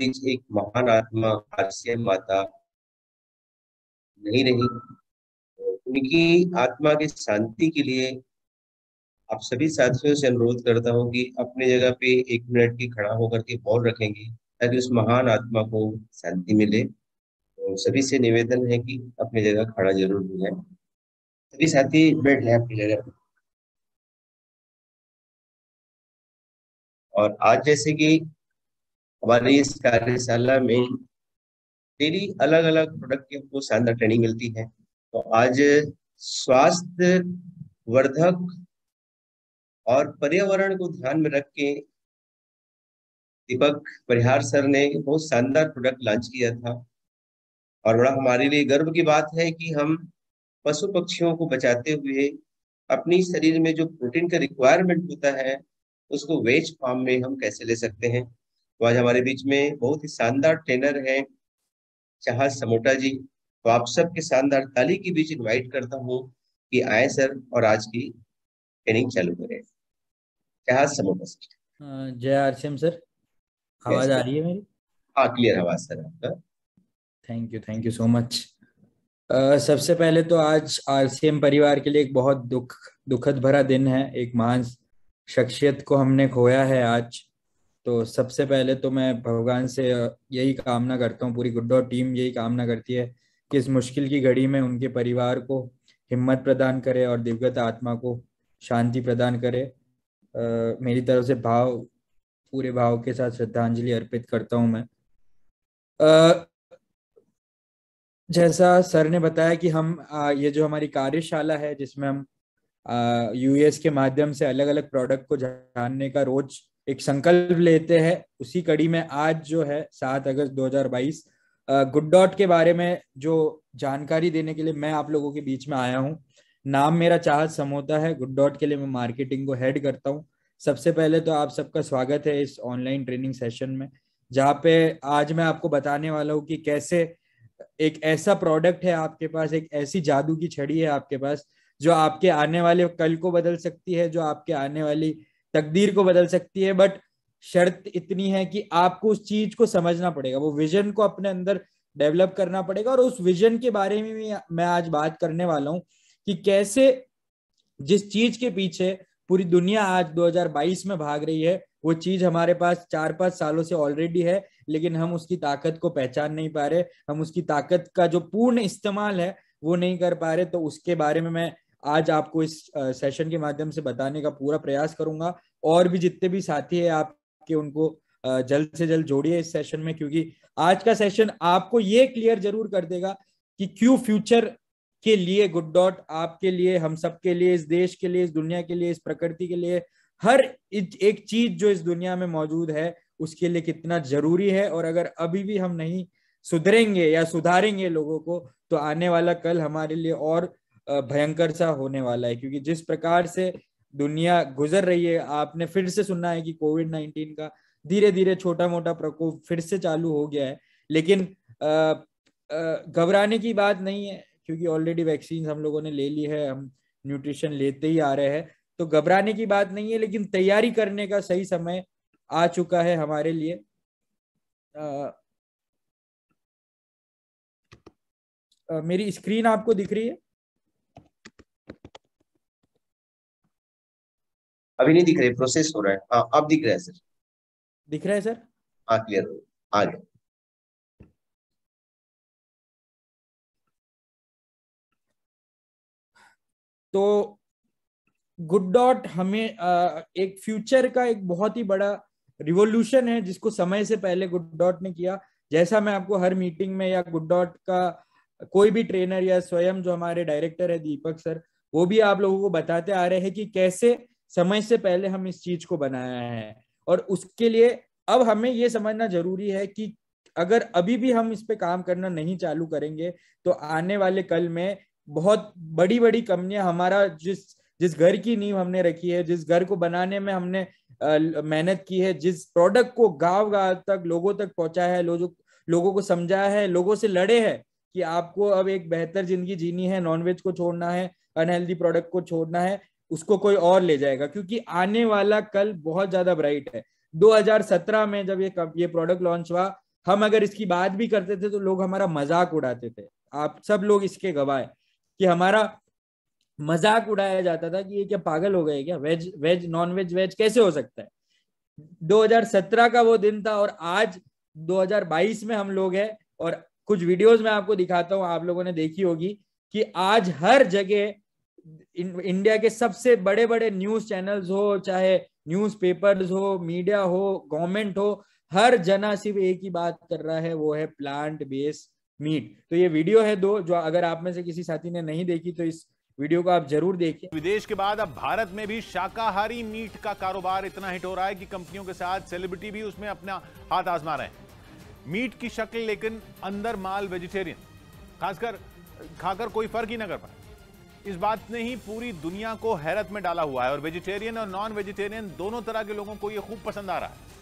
बीच एक महान आत्मा आर्य माता नहीं रही उनकी आत्मा की शांति के लिए आप सभी साथियों से अनुरोध करता हूं कि अपने जगह पे एक मिनट की खड़ा होकर के बोल रखेंगे ताकि उस महान आत्मा को शांति मिले तो सभी से निवेदन है कि अपनी जगह खड़ा जरूर हो जाए सभी साथी बैठ जाए अपनी जगह और आज जैसे कि हमारी इस कार्यशाला में डेली अलग अलग प्रोडक्ट की हमको शानदार ट्रेनिंग मिलती है तो आज स्वास्थ्य वर्धक और पर्यावरण को ध्यान में रख के दीपक परिहार सर ने बहुत शानदार प्रोडक्ट लॉन्च किया था और बड़ा हमारे लिए गर्व की बात है कि हम पशु पक्षियों को बचाते हुए अपनी शरीर में जो प्रोटीन का रिक्वायरमेंट होता है उसको वेज फॉर्म में हम कैसे ले सकते हैं तो आज हमारे बीच में बहुत ही शानदार ट्रेनर हैं चाह समोटा जी तो आप सबके शानदार ताली के बीच इनवाइट करता हूँ कि आए सर और आज की ट्रेनिंग चालू करें चाह समोटा सर जय आरसीएम सर आवाज आ रही है मेरी हाँ क्लियर आवाज सर आपका thank you thank you so much सबसे पहले तो आज आरसीएम परिवार के लिए एक बहुत दुख दुखद भरा दिन है एक महान शख्सियत को हमने खोया है आज तो सबसे पहले तो मैं भगवान से यही कामना करता हूँ पूरी गुड्डा टीम यही कामना करती है कि इस मुश्किल की घड़ी में उनके परिवार को हिम्मत प्रदान करे और दिवगत आत्मा को शांति प्रदान करे आ, मेरी तरफ से भाव पूरे भाव के साथ श्रद्धांजलि अर्पित करता हूं मैं आ, जैसा सर ने बताया कि हम आ, ये जो हमारी कार्यशाला है जिसमें हम यूएस के माध्यम से अलग अलग प्रोडक्ट को जानने का रोज एक संकल्प लेते हैं उसी कड़ी में आज जो है सात अगस्त 2022 गुड डॉट के बारे में जो जानकारी देने के लिए मैं आप लोगों के बीच में आया हूँ नाम मेरा चाहत समोता है गुड डॉट के लिए मैं मार्केटिंग को हेड करता हूँ सबसे पहले तो आप सबका स्वागत है इस ऑनलाइन ट्रेनिंग सेशन में जहाँ पे आज मैं आपको बताने वाला हूँ कि कैसे एक ऐसा प्रोडक्ट है आपके पास एक ऐसी जादू की छड़ी है आपके पास जो आपके आने वाले कल को बदल सकती है जो आपके आने वाली तकदीर को बदल सकती है बट शर्त इतनी है कि आपको उस चीज को समझना पड़ेगा वो विजन को अपने अंदर डेवलप करना पड़ेगा और उस विजन के बारे में भी मैं आज बात करने वाला हूँ कि कैसे जिस चीज के पीछे पूरी दुनिया आज 2022 में भाग रही है वो चीज हमारे पास चार पांच सालों से ऑलरेडी है लेकिन हम उसकी ताकत को पहचान नहीं पा रहे हम उसकी ताकत का जो पूर्ण इस्तेमाल है वो नहीं कर पा रहे तो उसके बारे में मैं आज आपको इस सेशन के माध्यम से बताने का पूरा प्रयास करूंगा और भी जितने भी साथी है आपके उनको जल्द से जल्द जोड़िए इस सेशन में क्योंकि आज का सेशन आपको ये क्लियर जरूर कर देगा कि क्यों फ्यूचर के लिए गुड डॉट आपके लिए हम सब के लिए इस देश के लिए इस दुनिया के लिए इस प्रकृति के लिए हर एक चीज जो इस दुनिया में मौजूद है उसके लिए कितना जरूरी है और अगर अभी भी हम नहीं सुधरेंगे या सुधारेंगे लोगों को तो आने वाला कल हमारे लिए और भयंकर सा होने वाला है क्योंकि जिस प्रकार से दुनिया गुजर रही है आपने फिर से सुना है कि कोविड नाइन्टीन का धीरे धीरे छोटा मोटा प्रकोप फिर से चालू हो गया है लेकिन घबराने की बात नहीं है क्योंकि ऑलरेडी वैक्सीन हम लोगों ने ले ली है हम न्यूट्रिशन लेते ही आ रहे हैं तो घबराने की बात नहीं है लेकिन तैयारी करने का सही समय आ चुका है हमारे लिए आ, आ, मेरी स्क्रीन आपको दिख रही है अभी नहीं दिख रहे प्रोसेस हो रहा है हाँ अब दिख रहा है सर दिख रहा है सर हाँ क्लियर हो आ गया तो गुड डॉट हमें आ, एक फ्यूचर का एक बहुत ही बड़ा रिवोल्यूशन है जिसको समय से पहले गुड डॉट ने किया जैसा मैं आपको हर मीटिंग में या गुड डॉट का कोई भी ट्रेनर या स्वयं जो हमारे डायरेक्टर है दीपक सर वो भी आप लोगों को बताते आ रहे हैं कि कैसे समय से पहले हम इस चीज को बनाया है और उसके लिए अब हमें ये समझना जरूरी है कि अगर अभी भी हम इस पे काम करना नहीं चालू करेंगे तो आने वाले कल में बहुत बड़ी बड़ी कंपनियां हमारा जिस जिस घर की नींव हमने रखी है जिस घर को बनाने में हमने मेहनत की है जिस प्रोडक्ट को गांव गांव तक लोगों तक पहुंचाया है लोगों लोगों को समझाया है लोगों से लड़े हैं कि आपको अब एक बेहतर जिंदगी जीनी है नॉनवेज को छोड़ना है अनहेल्दी प्रोडक्ट को छोड़ना है उसको कोई और ले जाएगा क्योंकि आने वाला कल बहुत ज्यादा ब्राइट है 2017 में जब ये ये प्रोडक्ट लॉन्च हुआ हम अगर इसकी बात भी करते थे तो लोग हमारा मजाक उड़ाते थे आप सब लोग इसके गवाह है कि हमारा मजाक उड़ाया जाता था कि ये क्या पागल हो गए क्या veg veg non veg veg कैसे हो सकता है 2017 का वो दिन था और आज 2022 में हम लोग हैं और कुछ वीडियोस में आपको दिखाता हूँ आप लोगों ने देखी होगी कि आज हर जगह इंडिया के सबसे बड़े बड़े न्यूज चैनल्स हो चाहे न्यूज पेपर्स हो मीडिया हो गवर्नमेंट हो हर जना सिर्फ एक ही बात कर रहा है वो है प्लांट बेस्ड मीट तो ये वीडियो है दो जो अगर आप में से किसी साथी ने नहीं देखी तो इस वीडियो को आप जरूर देखिए विदेश के बाद अब भारत में भी शाकाहारी मीट का कारोबार इतना हिट हो रहा है कि कंपनियों के साथ सेलिब्रिटी भी उसमें अपना हाथ आजमा रहे हैं मीट की शक्ल लेकिन अंदर माल वेजिटेरियन खासकर खाकर कोई फर्क ही ना कर पाए इस बात ने ही पूरी दुनिया को हैरत में डाला हुआ है और वेजिटेरियन और नॉन वेजिटेरियन दोनों तरह के लोगों को यह खूब पसंद आ रहा है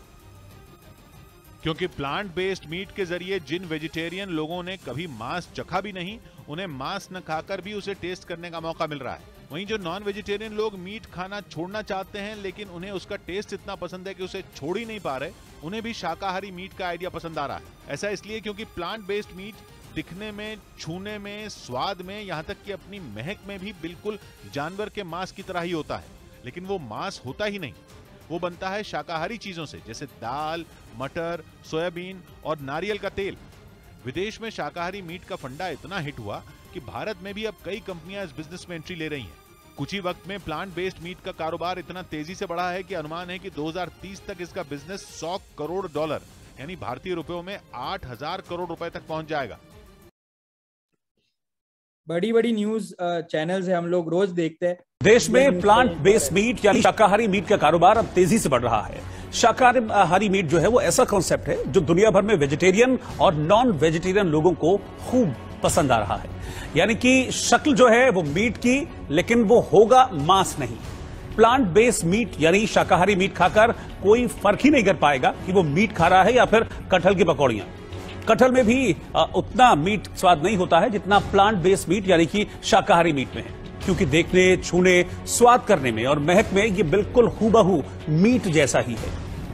क्योंकि प्लांट बेस्ड मीट के जरिए जिन वेजिटेरियन लोगों ने कभी मांस चखा भी नहीं उन्हें मांस न खाकर भी उसे टेस्ट करने का मौका मिल रहा है वहीं जो नॉन वेजिटेरियन लोग मीट खाना छोड़ना चाहते हैं लेकिन उन्हें उसका टेस्ट इतना पसंद है कि उसे छोड़ ही नहीं पा रहे उन्हें भी शाकाहारी मीट का आइडिया पसंद आ रहा है ऐसा इसलिए क्योंकि प्लांट बेस्ड मीट दिखने में छूने में स्वाद में यहाँ तक कि अपनी महक में भी बिल्कुल जानवर के मांस की तरह ही होता है लेकिन वो मांस होता ही नहीं वो बनता है शाकाहारी चीजों से जैसे दाल मटर सोयाबीन और नारियल का तेल विदेश में शाकाहारी मीट का फंडा इतना हिट हुआ कि भारत में भी अब कई कंपनियां इस बिजनेस में एंट्री ले रही हैं कुछ ही वक्त में प्लांट बेस्ड मीट का कारोबार इतना तेजी से बढ़ा है कि अनुमान है कि 2030 तक इसका बिजनेस 100 करोड़ डॉलर यानी भारतीय रुपयों में आठ करोड़ रुपए तक पहुंच जाएगा बड़ी बड़ी न्यूज चैनल है हम लोग रोज देखते हैं देश में प्लांट बेस्ड मीट यानी शाकाहारी मीट का कारोबार अब तेजी से बढ़ रहा है शाकाहारी मीट uh, जो है वो ऐसा कॉन्सेप्ट है जो दुनिया भर में वेजिटेरियन और नॉन वेजिटेरियन लोगों को खूब पसंद आ रहा है यानी कि शक्ल जो है वो मीट की लेकिन वो होगा मांस नहीं प्लांट बेस्ड मीट यानी शाकाहारी मीट खाकर कोई फर्क ही नहीं कर पाएगा कि वो मीट खा रहा है या फिर कटहल की पकौड़ियां कटहल में भी उतना मीट स्वाद नहीं होता है जितना प्लांट बेस्ड मीट यानी कि शाकाहारी मीट में है क्योंकि देखने छूने स्वाद करने में और महक में ये बिल्कुल हूबहू मीट जैसा ही है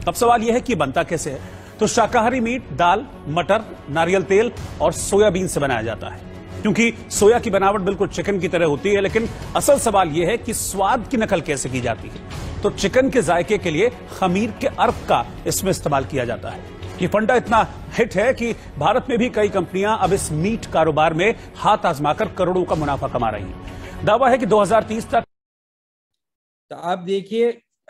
अब सवाल यह है कि बनता कैसे है तो शाकाहारी मीट दाल मटर नारियल तेल और सोयाबीन से बनाया जाता है क्योंकि सोया की बनावट बिल्कुल चिकन की तरह होती है लेकिन असल सवाल यह है कि स्वाद की नकल कैसे की जाती है तो चिकन के जायके के लिए खमीर के अर्क का इसमें इस्तेमाल किया जाता है ये फंडा इतना हिट है कि भारत में भी कई कंपनियां अब इस मीट कारोबार में हाथ आजमाकर करोड़ों का मुनाफा कमा रही हैं दावा है कि 2030 तक तो आप देखिए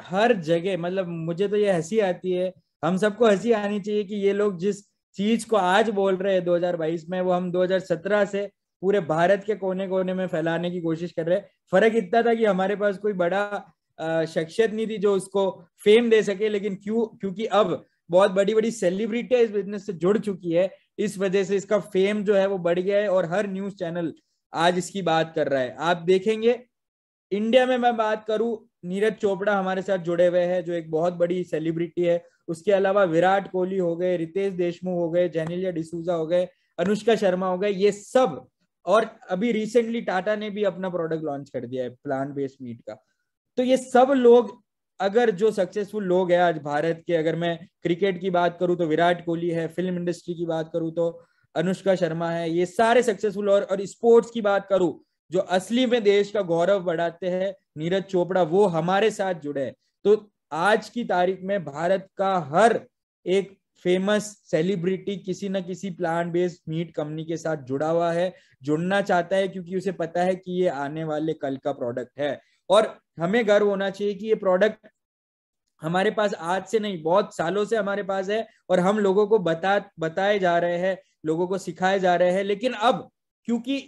हर जगह मतलब मुझे तो ये हंसी आती है हम सबको हंसी आनी चाहिए कि ये लोग जिस चीज को आज बोल रहे हैं 2022 में वो हम 2017 से पूरे भारत के कोने कोने में फैलाने की कोशिश कर रहे हैं फर्क इतना था कि हमारे पास कोई बड़ा शख्सियत नहीं थी जो उसको फेम दे सके लेकिन क्यों क्योंकि अब बहुत बड़ी बड़ी सेलिब्रिटियां इस बिजनेस से जुड़ चुकी है इस वजह से इसका फेम जो है वो बढ़ गया है और हर न्यूज चैनल आज इसकी बात कर रहा है आप देखेंगे इंडिया में मैं बात करूं नीरज चोपड़ा हमारे साथ जुड़े हुए हैं जो एक बहुत बड़ी सेलिब्रिटी है उसके अलावा विराट कोहली हो गए रितेश देशमुख हो गए जेनिलिया डिसूजा हो गए अनुष्का शर्मा हो गए ये सब और अभी रिसेंटली टाटा ने भी अपना प्रोडक्ट लॉन्च कर दिया है प्लांट बेस्ड मीट का तो ये सब लोग अगर जो सक्सेसफुल लोग हैं आज भारत के अगर मैं क्रिकेट की बात करूँ तो विराट कोहली है फिल्म इंडस्ट्री की बात करूँ तो अनुष्का शर्मा है ये सारे सक्सेसफुल और, और स्पोर्ट्स की बात करूं जो असली में देश का गौरव बढ़ाते हैं नीरज चोपड़ा वो हमारे साथ जुड़े तो आज की तारीख में भारत का हर एक फेमस सेलिब्रिटी किसी ना किसी प्लांट बेस्ड मीट कंपनी के साथ जुड़ा हुआ है जुड़ना चाहता है क्योंकि उसे पता है कि ये आने वाले कल का प्रोडक्ट है और हमें गर्व होना चाहिए कि ये प्रोडक्ट हमारे पास आज से नहीं बहुत सालों से हमारे पास है और हम लोगों को बता बताए जा रहे हैं लोगों को सिखाए जा रहे हैं लेकिन अब क्योंकि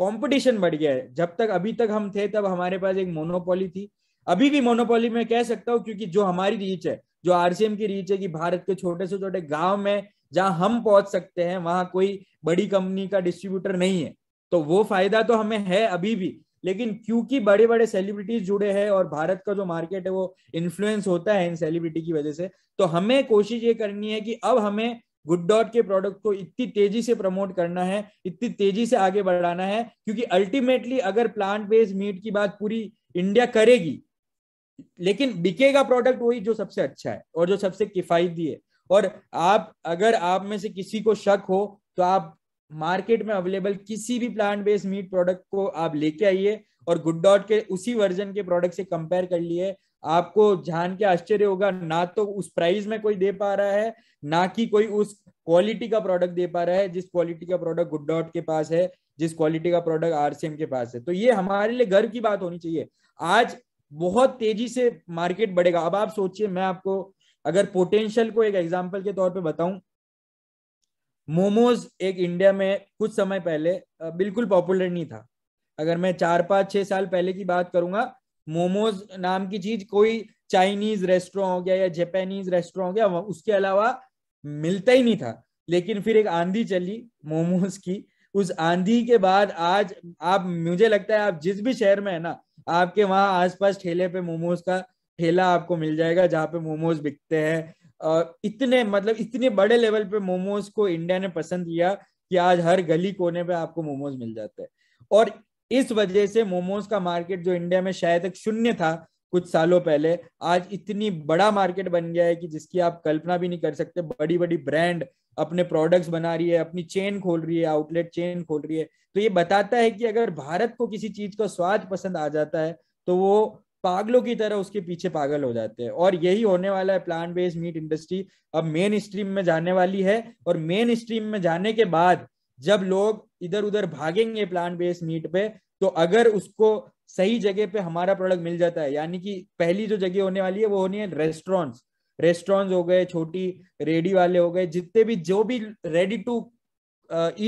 कंपटीशन बढ़ गया है जब तक अभी तक हम थे तब हमारे पास एक मोनोपोली थी अभी भी मोनोपोली में कह सकता हूँ क्योंकि जो हमारी रीच है जो आरसीएम की रीच है कि भारत के छोटे से छोटे गांव में जहां हम पहुंच सकते हैं वहां कोई बड़ी कंपनी का डिस्ट्रीब्यूटर नहीं है तो वो फायदा तो हमें है अभी भी लेकिन क्योंकि बड़े बड़े सेलिब्रिटीज जुड़े हैं और भारत का जो मार्केट है वो इन्फ्लुएंस होता है इन सेलिब्रिटी की वजह से तो हमें कोशिश ये करनी है कि अब हमें गुड डॉट के प्रोडक्ट को इतनी तेजी से प्रमोट करना है इतनी तेजी से आगे बढ़ाना है क्योंकि अल्टीमेटली अगर प्लांट बेस्ड मीट की बात पूरी इंडिया करेगी लेकिन बिकेगा प्रोडक्ट वही जो सबसे अच्छा है और जो सबसे किफायती है और आप अगर आप में से किसी को शक हो तो आप मार्केट में अवेलेबल किसी भी प्लांट बेस्ड मीट प्रोडक्ट को आप लेके आइए और गुड डॉट के उसी वर्जन के प्रोडक्ट से कंपेयर कर लिए आपको जान के आश्चर्य होगा ना तो उस प्राइस में कोई दे पा रहा है ना कि कोई उस क्वालिटी का प्रोडक्ट दे पा रहा है जिस क्वालिटी का प्रोडक्ट गुड डॉट के पास है जिस क्वालिटी का प्रोडक्ट आरसीएम के पास है तो ये हमारे लिए गर्व की बात होनी चाहिए आज बहुत तेजी से मार्केट बढ़ेगा अब आप सोचिए मैं आपको अगर पोटेंशियल को एक एग्जाम्पल के तौर पर बताऊं मोमोज एक इंडिया में कुछ समय पहले बिल्कुल पॉपुलर नहीं था अगर मैं चार पाँच छह साल पहले की बात करूंगा मोमोज नाम की चीज कोई चाइनीज रेस्टोरेंट हो गया या जापानीज रेस्टोरेंट हो गया उसके अलावा मिलता ही नहीं था लेकिन फिर एक आंधी चली मोमोज की उस आंधी के बाद आज आप मुझे लगता है आप जिस भी शहर में है ना आपके वहाँ आसपास ठेले पे मोमोज का ठेला आपको मिल जाएगा जहाँ पे मोमोज बिकते हैं इतने मतलब इतने बड़े लेवल पे मोमोज को इंडिया ने पसंद किया कि आज हर गली कोने पे आपको मोमोज मिल जाते हैं और इस वजह से मोमोज का मार्केट जो इंडिया में शायद तक शून्य था कुछ सालों पहले आज इतनी बड़ा मार्केट बन गया है कि जिसकी आप कल्पना भी नहीं कर सकते बड़ी बड़ी ब्रांड अपने प्रोडक्ट्स बना रही है अपनी चेन खोल रही है आउटलेट चेन खोल रही है तो ये बताता है कि अगर भारत को किसी चीज का स्वाद पसंद आ जाता है तो वो पागलों की तरह उसके पीछे पागल हो जाते हैं और यही होने वाला है प्लांट बेस्ड मीट इंडस्ट्री अब मेन स्ट्रीम में जाने वाली है और मेन स्ट्रीम में जाने के बाद जब लोग इधर उधर भागेंगे प्लांट बेस्ड मीट पे तो अगर उसको सही जगह पे हमारा प्रोडक्ट मिल जाता है यानी कि पहली जो जगह होने वाली है वो होनी है रेस्टोरेंट्स रेस्टोरेंट्स हो गए छोटी रेडी वाले हो गए जितने भी जो भी रेडी टू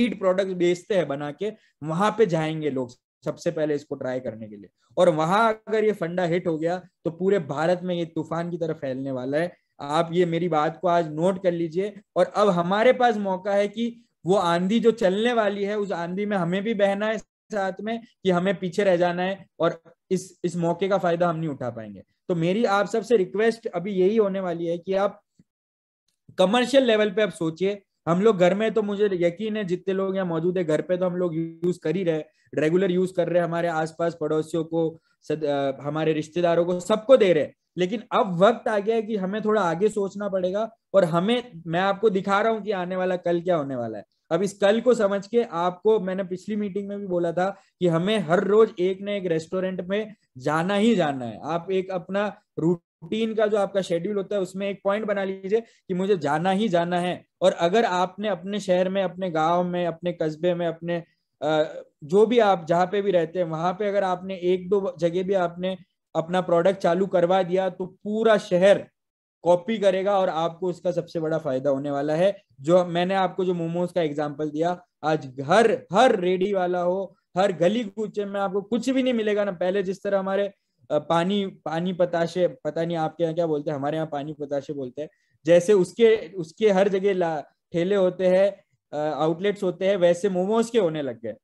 ईट प्रोडक्ट बेचते हैं बना के वहां पे जाएंगे लोग सबसे पहले इसको ट्राई करने के लिए और वहां अगर ये फंडा हिट हो गया तो पूरे भारत में ये तूफान की तरह फैलने वाला है आप ये मेरी बात को आज नोट कर लीजिए और अब हमारे पास मौका है कि वो आंधी जो चलने वाली है उस आंधी में हमें भी बहना है साथ में कि हमें पीछे रह जाना है और इस इस मौके का फायदा हम नहीं उठा पाएंगे तो मेरी आप सबसे रिक्वेस्ट अभी यही होने वाली है कि आप कमर्शियल लेवल पे आप सोचिए हम लोग घर में तो मुझे यकीन है जितने लोग यहाँ मौजूद है घर पे तो हम लोग यूज कर ही रहे रेगुलर यूज कर रहे हैं हमारे आसपास पड़ोसियों को सद, आ, हमारे रिश्तेदारों को सबको दे रहे हैं लेकिन अब वक्त आ गया है कि हमें थोड़ा आगे सोचना पड़ेगा और हमें मैं आपको दिखा रहा हूँ कि आने वाला कल क्या होने वाला है अब इस कल को समझ के आपको मैंने पिछली मीटिंग में भी बोला था कि हमें हर रोज एक न एक रेस्टोरेंट में जाना ही जाना है आप एक अपना रूटीन का जो आपका शेड्यूल होता है उसमें एक पॉइंट बना लीजिए कि मुझे जाना ही जाना है और अगर आपने अपने शहर में अपने गाँव में अपने कस्बे में अपने जो भी आप जहाँ पे भी रहते हैं वहां पे अगर आपने एक दो जगह भी आपने अपना प्रोडक्ट चालू करवा दिया तो पूरा शहर कॉपी करेगा और आपको उसका सबसे बड़ा फायदा होने वाला है जो मैंने आपको जो मोमोज का एग्जाम्पल दिया आज हर हर रेडी वाला हो हर गली कूचे में आपको कुछ भी नहीं मिलेगा ना पहले जिस तरह हमारे पानी पानी पताशे पता नहीं आपके यहाँ क्या बोलते हैं हमारे यहाँ पानी पताशे बोलते हैं जैसे उसके उसके हर जगह ठेले होते हैं आउटलेट्स होते हैं वैसे मोमोज के होने लग गए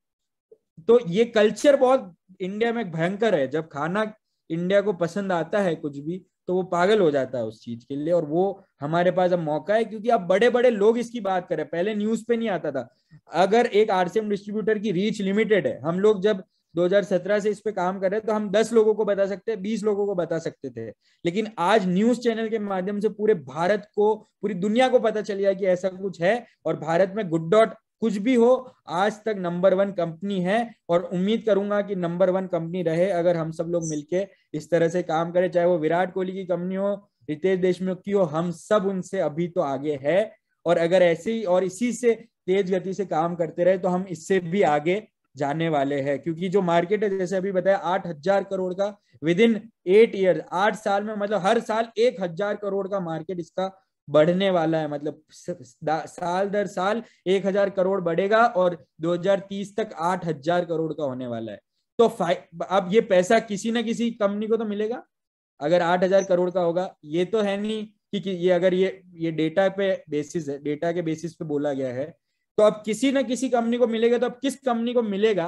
तो ये कल्चर बहुत इंडिया में भयंकर है जब खाना इंडिया को पसंद आता है कुछ भी तो वो पागल हो जाता है उस चीज के लिए और वो हमारे पास अब मौका है क्योंकि अब बड़े बड़े लोग इसकी बात करें पहले न्यूज पे नहीं आता था अगर एक आरसीएम डिस्ट्रीब्यूटर की रीच लिमिटेड है हम लोग जब 2017 से इस पे काम कर रहे हैं तो हम 10 लोगों को बता सकते हैं 20 लोगों को बता सकते थे लेकिन आज न्यूज चैनल के माध्यम से पूरे भारत को पूरी दुनिया को पता चल गया कि ऐसा कुछ है और भारत में गुड डॉट कुछ भी हो आज तक नंबर वन कंपनी है और उम्मीद करूंगा कि नंबर वन कंपनी रहे अगर हम सब लोग मिलके इस तरह से काम करें चाहे वो विराट कोहली की कंपनी हो रितेश देशमुख की हो हम सब उनसे अभी तो आगे है और अगर ऐसे ही और इसी से तेज गति से काम करते रहे तो हम इससे भी आगे जाने वाले हैं क्योंकि जो मार्केट है जैसे अभी बताया आठ हजार करोड़ का विद इन एट ईयर आठ साल में मतलब हर साल एक हजार करोड़ का मार्केट इसका बढ़ने वाला है मतलब साल दर साल एक हजार करोड़ बढ़ेगा और 2030 तक आठ हजार करोड़ का होने वाला है तो अब ये पैसा किसी ना किसी कंपनी को तो मिलेगा अगर आठ हजार करोड़ का होगा ये तो है नहीं कि, कि ये अगर ये ये डेटा पे बेसिस है डेटा के बेसिस पे बोला गया है तो अब किसी ना किसी कंपनी को मिलेगा तो अब किस कंपनी को मिलेगा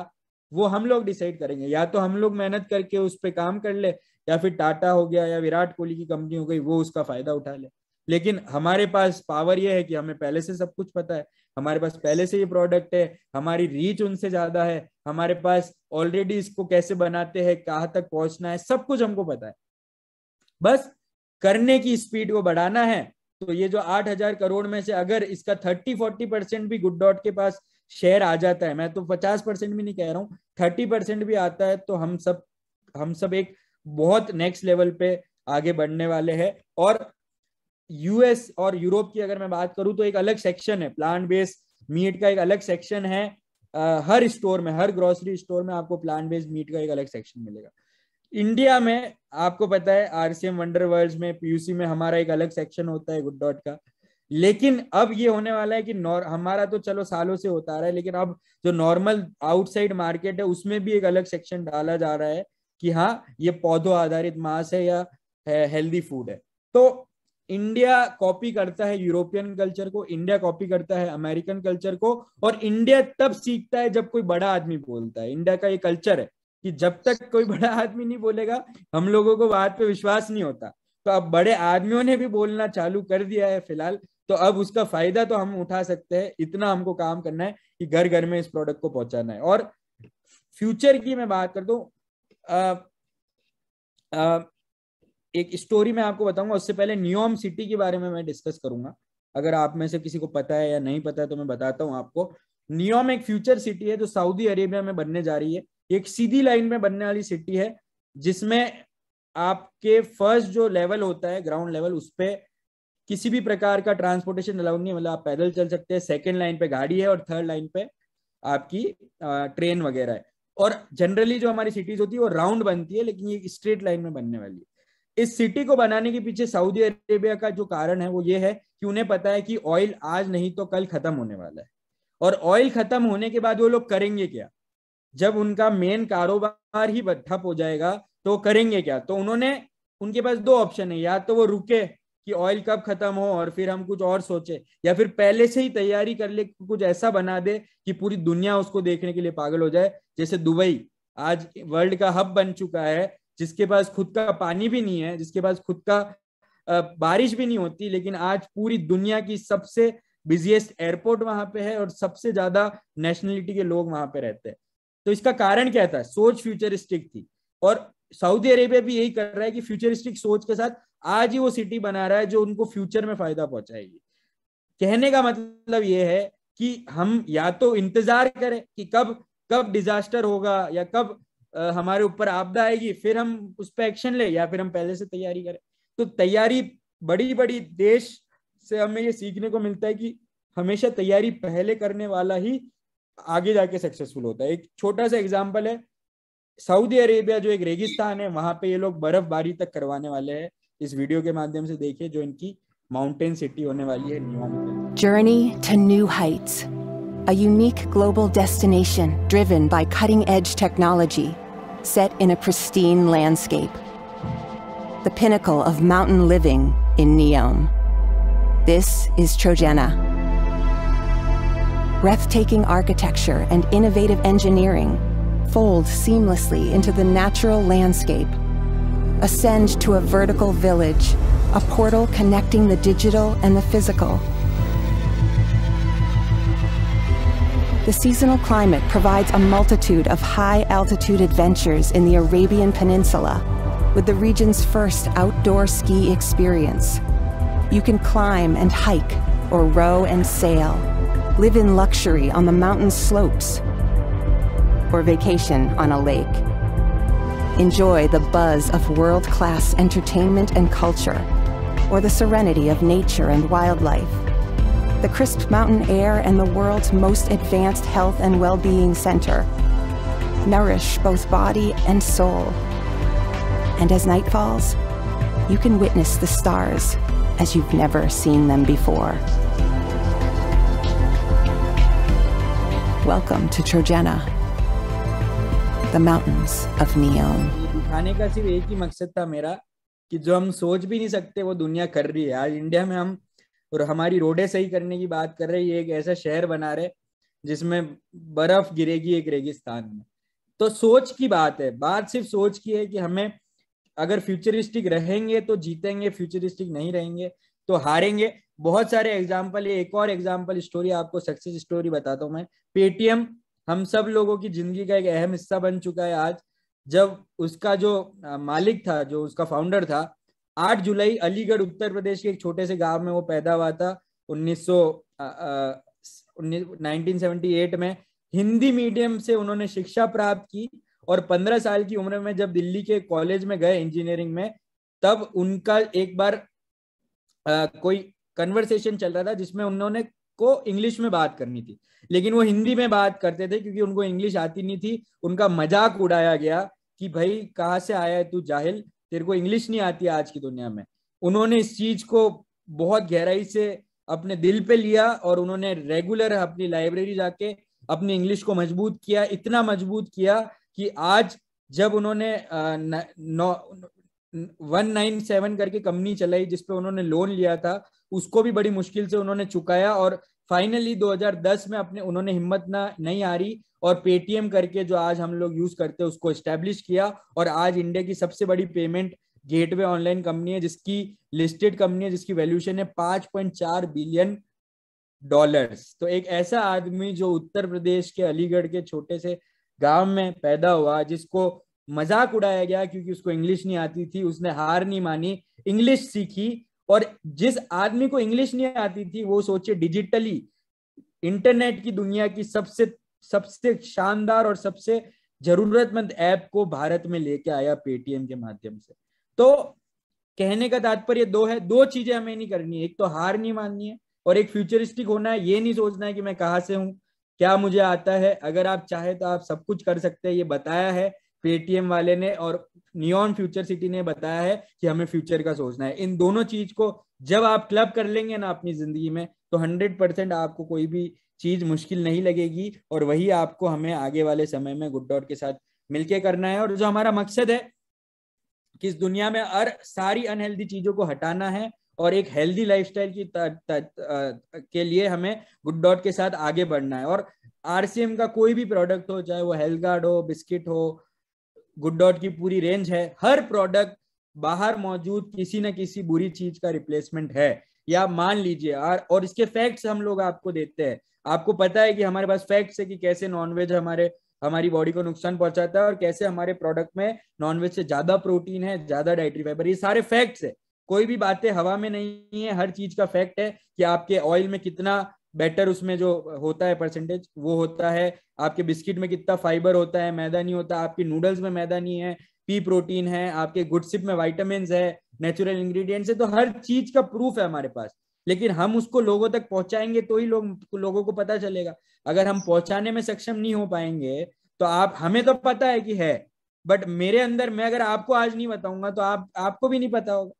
वो हम लोग डिसाइड करेंगे या तो हम लोग मेहनत करके उस पर काम कर ले या फिर टाटा हो गया या विराट कोहली की कंपनी हो गई वो उसका फायदा उठा ले लेकिन हमारे पास पावर ये है कि हमें पहले से सब कुछ पता है हमारे पास पहले से ये प्रोडक्ट है हमारी रीच उनसे ज्यादा है हमारे पास ऑलरेडी इसको कैसे बनाते हैं कहाँ तक पहुंचना है सब कुछ हमको पता है बस करने की स्पीड को बढ़ाना है तो ये जो आठ हजार करोड़ में से अगर इसका थर्टी फोर्टी परसेंट भी गुड डॉट के पास शेयर आ जाता है मैं तो पचास परसेंट भी नहीं कह रहा हूँ थर्टी परसेंट भी आता है तो हम सब हम सब एक बहुत नेक्स्ट लेवल पे आगे बढ़ने वाले हैं और यूएस और यूरोप की अगर मैं बात करूं तो एक अलग सेक्शन है प्लांट बेस्ड मीट का एक अलग सेक्शन है आ, हर स्टोर में हर ग्रोसरी स्टोर में आपको प्लांट बेस्ड मीट का एक अलग सेक्शन मिलेगा इंडिया में आपको पता है आरसीएम वंडर वर्ल्ड में पीयूसी में हमारा एक अलग सेक्शन होता है गुड डॉट का लेकिन अब ये होने वाला है कि हमारा तो चलो सालों से होता रहा है लेकिन अब जो नॉर्मल आउटसाइड मार्केट है उसमें भी एक अलग सेक्शन डाला जा रहा है कि हाँ ये पौधों आधारित मांस है या हेल्दी फूड है तो इंडिया कॉपी करता है यूरोपियन कल्चर को इंडिया कॉपी करता है अमेरिकन कल्चर को और इंडिया तब सीखता है जब कोई बड़ा आदमी बोलता है इंडिया का ये कल्चर है कि जब तक कोई बड़ा आदमी नहीं बोलेगा हम लोगों को बात पे विश्वास नहीं होता तो अब बड़े आदमियों ने भी बोलना चालू कर दिया है फिलहाल तो अब उसका फायदा तो हम उठा सकते हैं इतना हमको काम करना है कि घर घर में इस प्रोडक्ट को पहुंचाना है और फ्यूचर की मैं बात कर दू एक स्टोरी मैं आपको बताऊंगा उससे पहले न्यूयॉर्क सिटी के बारे में मैं डिस्कस करूंगा अगर आप में से किसी को पता है या नहीं पता है तो मैं बताता हूँ आपको न्यूयॉर्क एक फ्यूचर सिटी है जो सऊदी अरेबिया में बनने जा रही है एक सीधी लाइन में बनने वाली सिटी है जिसमें आपके फर्स्ट जो लेवल होता है ग्राउंड लेवल उस पर किसी भी प्रकार का ट्रांसपोर्टेशन अलाउड नहीं मतलब आप पैदल चल सकते हैं सेकेंड लाइन पे गाड़ी है और थर्ड लाइन पे आपकी ट्रेन वगैरह है और जनरली जो हमारी सिटीज होती है वो राउंड बनती है लेकिन ये स्ट्रेट लाइन में बनने वाली है इस सिटी को बनाने के पीछे सऊदी अरेबिया का जो कारण है वो ये है कि उन्हें पता है कि ऑयल आज नहीं तो कल खत्म होने वाला है और ऑयल खत्म होने के बाद वो लोग करेंगे क्या जब उनका मेन कारोबार ही ठप हो जाएगा तो करेंगे क्या तो उन्होंने उनके पास दो ऑप्शन है या तो वो रुके कि ऑयल कब खत्म हो और फिर हम कुछ और सोचे या फिर पहले से ही तैयारी कर ले कुछ ऐसा बना दे कि पूरी दुनिया उसको देखने के लिए पागल हो जाए जैसे दुबई आज वर्ल्ड का हब बन चुका है जिसके पास खुद का पानी भी नहीं है जिसके पास खुद का बारिश भी नहीं होती लेकिन आज पूरी दुनिया की सबसे बिजिएस्ट एयरपोर्ट वहां पे है और सबसे ज्यादा नेशनलिटी के लोग वहां पे रहते हैं तो इसका कारण क्या था सोच फ्यूचरिस्टिक थी और सऊदी अरेबिया भी यही कर रहा है कि फ्यूचरिस्टिक सोच के साथ आज ही वो सिटी बना रहा है जो उनको फ्यूचर में फायदा पहुंचाएगी कहने का मतलब ये है कि हम या तो इंतजार करें कि कब कब डिजास्टर होगा या कब आ, हमारे ऊपर आपदा आएगी फिर हम उस पर एक्शन ले या फिर हम पहले से तैयारी करें तो तैयारी बड़ी बड़ी देश से हमें ये सीखने को मिलता है कि हमेशा तैयारी पहले करने वाला ही आगे जाके सक्सेसफुल होता है एक छोटा सा एग्जाम्पल है सऊदी अरेबिया जो एक रेगिस्तान है वहां पे ये लोग बर्फबारी तक करवाने वाले हैं इस वीडियो के माध्यम से देखिए जो इनकी माउंटेन सिटी होने वाली है New York journey to new heights A unique global destination driven by cutting edge technology, set in a pristine landscape. The pinnacle of mountain living in Neom. This is Trojana. breathtaking architecture and innovative engineering fold seamlessly into the natural landscape. Ascend to a vertical village, a portal connecting the digital and the physical. The seasonal climate provides a multitude of high-altitude adventures in the Arabian Peninsula, with the region's first outdoor ski experience. You can climb and hike, or row and sail, live in luxury on the mountain slopes, or vacation on a lake. Enjoy the buzz of world-class entertainment and culture, or the serenity of nature and wildlife. The crisp mountain air and the world's most advanced health and well-being center. Nourish both body and soul. And as night falls, you can witness the stars as you've never seen them before. welcome to Trojanna, the mountains of neon. खाने का सिर्फ एक ही मकसद था मेरा कि जो हम सोच भी नहीं सकते वो दुनिया कर रही है आज इंडिया में हम और हमारी रोडें सही करने की बात कर रहे हैं ये एक ऐसा शहर बना रहे जिसमें बर्फ गिरेगी एक रेगिस्तान में तो सोच की बात है बात सिर्फ सोच की है कि हमें अगर फ्यूचरिस्टिक रहेंगे तो जीतेंगे फ्यूचरिस्टिक नहीं रहेंगे तो हारेंगे बहुत सारे एग्जाम्पल एक और एग्जाम्पल स्टोरी आपको सक्सेस स्टोरी बताता हूँ मैं पेटीएम हम सब लोगों की जिंदगी का एक अहम हिस्सा बन चुका है आज जब उसका जो मालिक था जो उसका फाउंडर था 8 जुलाई अलीगढ़ उत्तर प्रदेश के एक छोटे से गांव में वो पैदा हुआ था उन्नीस सौ में हिंदी मीडियम से उन्होंने शिक्षा प्राप्त की और 15 साल की उम्र में जब दिल्ली के कॉलेज में गए इंजीनियरिंग में तब उनका एक बार कोई कन्वर्सेशन चल रहा था जिसमें उन्होंने को इंग्लिश में बात करनी थी लेकिन वो हिंदी में बात करते थे क्योंकि उनको इंग्लिश आती नहीं थी उनका मजाक उड़ाया गया कि भाई कहाँ से आया है तू जाहिल तेरे को इंग्लिश नहीं आती आज की दुनिया में उन्होंने इस चीज को बहुत गहराई से अपने दिल पे लिया और उन्होंने रेगुलर अपनी लाइब्रेरी जाके अपनी इंग्लिश को मजबूत किया इतना मजबूत किया कि आज जब उन्होंने वन नाइन सेवन करके कंपनी चलाई जिसपे उन्होंने लोन लिया था उसको भी बड़ी मुश्किल से उन्होंने चुकाया और फाइनली 2010 में अपने उन्होंने हिम्मत ना नहीं आ रही और पेटीएम करके जो आज हम लोग यूज करते हैं उसको स्टेब्लिश किया और आज इंडिया की सबसे बड़ी पेमेंट गेटवे ऑनलाइन कंपनी है जिसकी लिस्टेड कंपनी है जिसकी वैल्यूशन है चार बिलियन डॉलर्स तो एक ऐसा आदमी जो उत्तर प्रदेश के अलीगढ़ के छोटे से गांव में पैदा हुआ जिसको मजाक उड़ाया गया क्योंकि उसको इंग्लिश नहीं आती थी उसने हार नहीं मानी इंग्लिश सीखी और जिस आदमी को इंग्लिश नहीं आती थी वो सोचे डिजिटली इंटरनेट की दुनिया की सबसे सबसे शानदार और सबसे जरूरतमंद ऐप को भारत में लेके आया पेटीएम के माध्यम से तो कहने का तात्पर्य दो है दो चीजें हमें नहीं करनी है एक तो हार नहीं माननी है और एक फ्यूचरिस्टिक होना है ये नहीं सोचना है कि मैं कहाँ से हूँ क्या मुझे आता है अगर आप चाहे तो आप सब कुछ कर सकते हैं ये बताया है पेटीएम वाले ने और नियॉन फ्यूचर सिटी ने बताया है कि हमें फ्यूचर का सोचना है इन दोनों चीज को जब आप क्लब कर लेंगे ना अपनी जिंदगी में तो हंड्रेड परसेंट आपको कोई भी चीज मुश्किल नहीं लगेगी और वही आपको हमें आगे वाले समय में गुड डॉट के साथ मिलके करना है और जो हमारा मकसद है कि इस दुनिया में हर सारी अनहेल्दी चीजों को हटाना है और एक हेल्दी लाइफस्टाइल की ता, ता, ता, के लिए हमें गुड डॉट के साथ आगे बढ़ना है और आरसीएम का कोई भी प्रोडक्ट हो चाहे वो हेल्थ गार्ड हो बिस्किट हो गुड डॉट की पूरी रेंज है हर प्रोडक्ट बाहर मौजूद किसी न किसी बुरी चीज का रिप्लेसमेंट है या मान लीजिए और इसके फैक्ट्स हम लोग आपको देते हैं आपको पता है कि हमारे पास फैक्ट्स है कि कैसे नॉनवेज हमारे हमारी बॉडी को नुकसान पहुंचाता है और कैसे हमारे प्रोडक्ट में नॉनवेज से ज्यादा प्रोटीन है ज्यादा डाइट्री फाइबर ये सारे फैक्ट्स है कोई भी बातें हवा में नहीं है हर चीज का फैक्ट है कि आपके ऑयल में कितना बेटर उसमें जो होता है परसेंटेज वो होता है आपके बिस्किट में कितना फाइबर होता है मैदा नहीं होता आपकी नूडल्स में मैदा नहीं है पी प्रोटीन है आपके गुडसिप में वाइटामिन है नेचुरल इंग्रेडिएंट्स है तो हर चीज का प्रूफ है हमारे पास लेकिन हम उसको लोगों तक पहुंचाएंगे तो ही लोग लोगों को पता चलेगा अगर हम पहुंचाने में सक्षम नहीं हो पाएंगे तो आप हमें तो पता है कि है बट मेरे अंदर मैं अगर आपको आज नहीं बताऊंगा तो आप आपको भी नहीं पता होगा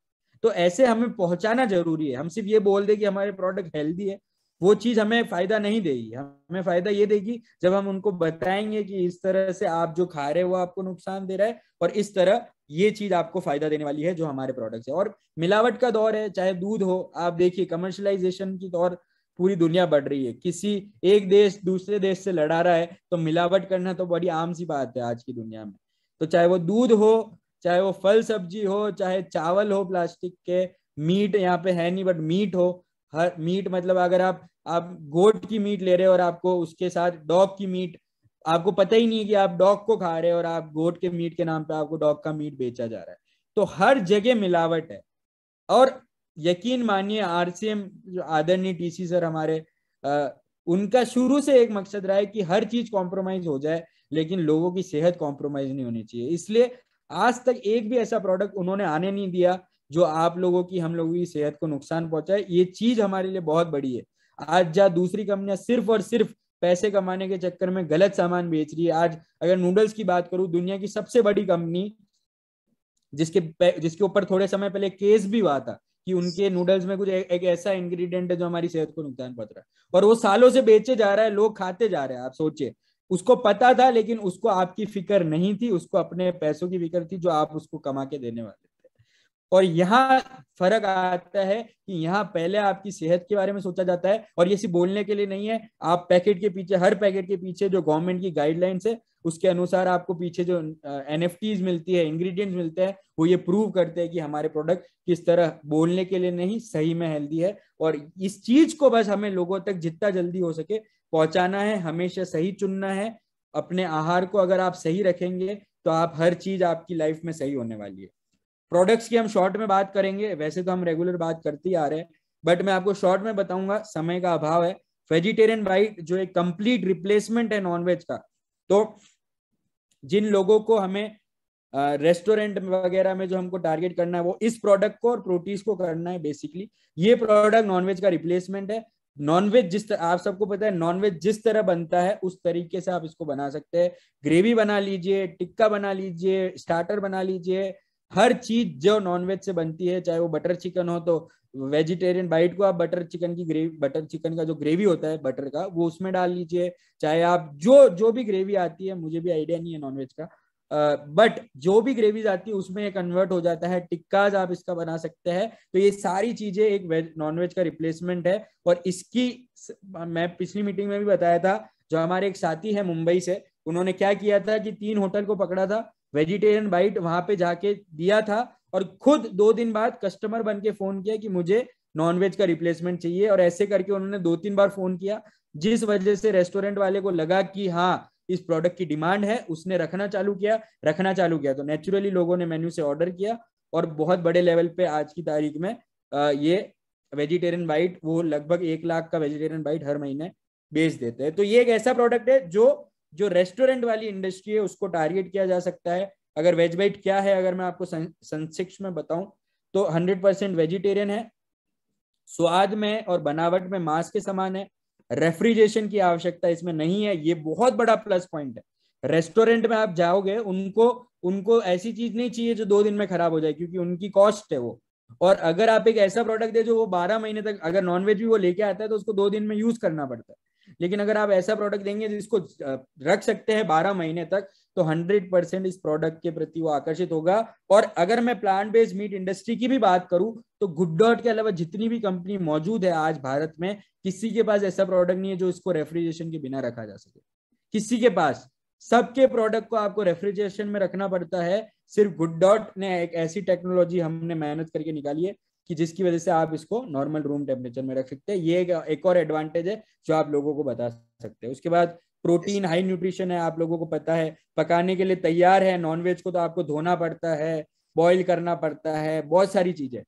तो ऐसे हमें पहुंचाना जरूरी है हम सिर्फ ये बोल दे कि हमारे प्रोडक्ट हेल्दी है वो चीज हमें फायदा नहीं देगी हमें फायदा ये देगी जब हम उनको बताएंगे कि इस तरह से आप जो खा रहे हो आपको नुकसान दे रहा है और इस तरह ये चीज आपको फायदा देने वाली है जो हमारे प्रोडक्ट है और मिलावट का दौर है चाहे दूध हो आप देखिए कमर्शलाइजेशन की दौर पूरी दुनिया बढ़ रही है किसी एक देश दूसरे देश से लड़ा रहा है तो मिलावट करना तो बड़ी आम सी बात है आज की दुनिया में तो चाहे वो दूध हो चाहे वो फल सब्जी हो चाहे चावल हो प्लास्टिक के मीट यहाँ पे है नहीं बट मीट हो हर मीट मतलब अगर आप आप गोट की मीट ले रहे हो और आपको उसके साथ डॉग की मीट आपको पता ही नहीं है कि आप डॉग को खा रहे हो और आप गोट के मीट के नाम पे आपको डॉग का मीट बेचा जा रहा है तो हर जगह मिलावट है और यकीन मानिए आरसीएम आदरणीय टीसी सर हमारे आ, उनका शुरू से एक मकसद रहा है कि हर चीज कॉम्प्रोमाइज हो जाए लेकिन लोगों की सेहत कॉम्प्रोमाइज नहीं होनी चाहिए इसलिए आज तक एक भी ऐसा प्रोडक्ट उन्होंने आने नहीं दिया जो आप लोगों की हम लोगों की सेहत को नुकसान पहुंचाए ये चीज हमारे लिए बहुत बड़ी है आज जहाँ दूसरी कंपनियां सिर्फ और सिर्फ पैसे कमाने के चक्कर में गलत सामान बेच रही है आज अगर नूडल्स की बात करूं दुनिया की सबसे बड़ी कंपनी जिसके जिसके ऊपर थोड़े समय पहले केस भी हुआ था कि उनके नूडल्स में कुछ ए, एक ऐसा इंग्रेडिएंट है जो हमारी सेहत को नुकसान पहुंच रहा है और वो सालों से बेचे जा रहा है लोग खाते जा रहे हैं आप सोचिए उसको पता था लेकिन उसको आपकी फिक्र नहीं थी उसको अपने पैसों की फिक्र थी जो आप उसको कमा के देने वाले और यहाँ फर्क आता है कि यहाँ पहले आपकी सेहत के बारे में सोचा जाता है और ये सिर्फ बोलने के लिए नहीं है आप पैकेट के पीछे हर पैकेट के पीछे जो गवर्नमेंट की गाइडलाइंस है उसके अनुसार आपको पीछे जो एन मिलती है इंग्रेडिएंट्स मिलते हैं वो ये प्रूव करते हैं कि हमारे प्रोडक्ट किस तरह बोलने के लिए नहीं सही में हेल्दी है और इस चीज को बस हमें लोगों तक जितना जल्दी हो सके पहुंचाना है हमेशा सही चुनना है अपने आहार को अगर आप सही रखेंगे तो आप हर चीज आपकी लाइफ में सही होने वाली है प्रोडक्ट्स की हम शॉर्ट में बात करेंगे वैसे तो हम रेगुलर बात करते ही आ रहे हैं बट मैं आपको शॉर्ट में बताऊंगा समय का अभाव है वेजिटेरियन वाइट जो एक कंप्लीट रिप्लेसमेंट है नॉनवेज का तो जिन लोगों को हमें रेस्टोरेंट वगैरह में जो हमको टारगेट करना है वो इस प्रोडक्ट को और प्रोटीन को करना है बेसिकली ये प्रोडक्ट नॉनवेज का रिप्लेसमेंट है नॉनवेज जिस तरह आप सबको पता है नॉनवेज जिस तरह बनता है उस तरीके से आप इसको बना सकते हैं ग्रेवी बना लीजिए टिक्का बना लीजिए स्टार्टर बना लीजिए हर चीज जो नॉनवेज से बनती है चाहे वो बटर चिकन हो तो वेजिटेरियन बाइट को आप बटर चिकन की ग्रेवी बटर चिकन का जो ग्रेवी होता है बटर का वो उसमें डाल लीजिए चाहे आप जो जो भी ग्रेवी आती है मुझे भी आइडिया नहीं है नॉनवेज का बट uh, जो भी ग्रेवीज आती है उसमें कन्वर्ट हो जाता है टिक्काज आप इसका बना सकते हैं तो ये सारी चीजें एक वेज नॉनवेज का रिप्लेसमेंट है और इसकी मैं पिछली मीटिंग में भी बताया था जो हमारे एक साथी है मुंबई से उन्होंने क्या किया था कि तीन होटल को पकड़ा था वेजिटेरियन बाइट वहां पे जाके दिया था और खुद दो दिन बाद कस्टमर बन के फोन किया कि मुझे नॉनवेज का रिप्लेसमेंट चाहिए और ऐसे करके उन्होंने दो तीन बार फोन किया जिस वजह से रेस्टोरेंट वाले को लगा कि हाँ इस प्रोडक्ट की डिमांड है उसने रखना चालू किया रखना चालू किया तो नेचुरली लोगों ने मेन्यू से ऑर्डर किया और बहुत बड़े लेवल पे आज की तारीख में ये वेजिटेरियन बाइट वो लगभग एक लाख का वेजिटेरियन बाइट हर महीने बेच देते हैं तो ये एक ऐसा प्रोडक्ट है जो जो रेस्टोरेंट वाली इंडस्ट्री है उसको टारगेट किया जा सकता है अगर वेज बाइट क्या है अगर मैं आपको संक्षिप्त में बताऊं तो 100 परसेंट वेजिटेरियन है स्वाद में और बनावट में मांस के समान है रेफ्रिजरेशन की आवश्यकता इसमें नहीं है ये बहुत बड़ा प्लस पॉइंट है रेस्टोरेंट में आप जाओगे उनको उनको ऐसी चीज नहीं चाहिए जो दो दिन में खराब हो जाए क्योंकि उनकी कॉस्ट है वो और अगर आप एक ऐसा प्रोडक्ट दे जो वो बारह महीने तक अगर नॉनवेज भी वो लेके आता है तो उसको दो दिन में यूज करना पड़ता है लेकिन अगर आप ऐसा प्रोडक्ट देंगे जिसको रख सकते हैं बारह महीने तक तो हंड्रेड परसेंट इस प्रोडक्ट के प्रति वो आकर्षित होगा और अगर मैं प्लांट बेस्ड मीट इंडस्ट्री की भी बात करूं तो गुड डॉट के अलावा जितनी भी कंपनी मौजूद है आज भारत में किसी के पास ऐसा प्रोडक्ट नहीं है जो इसको रेफ्रिजरेशन के बिना रखा जा सके किसी के पास सबके प्रोडक्ट को आपको रेफ्रिजरेशन में रखना पड़ता है सिर्फ गुड डॉट ने एक ऐसी टेक्नोलॉजी हमने मेहनत करके निकाली है कि जिसकी वजह से आप इसको नॉर्मल रूम टेम्परेचर में रख सकते हैं ये एक और एडवांटेज है जो आप लोगों को बता सकते हैं उसके बाद प्रोटीन हाई न्यूट्रिशन है आप लोगों को पता है पकाने के लिए तैयार है नॉनवेज को तो आपको धोना पड़ता है बॉईल करना पड़ता है बहुत सारी चीजें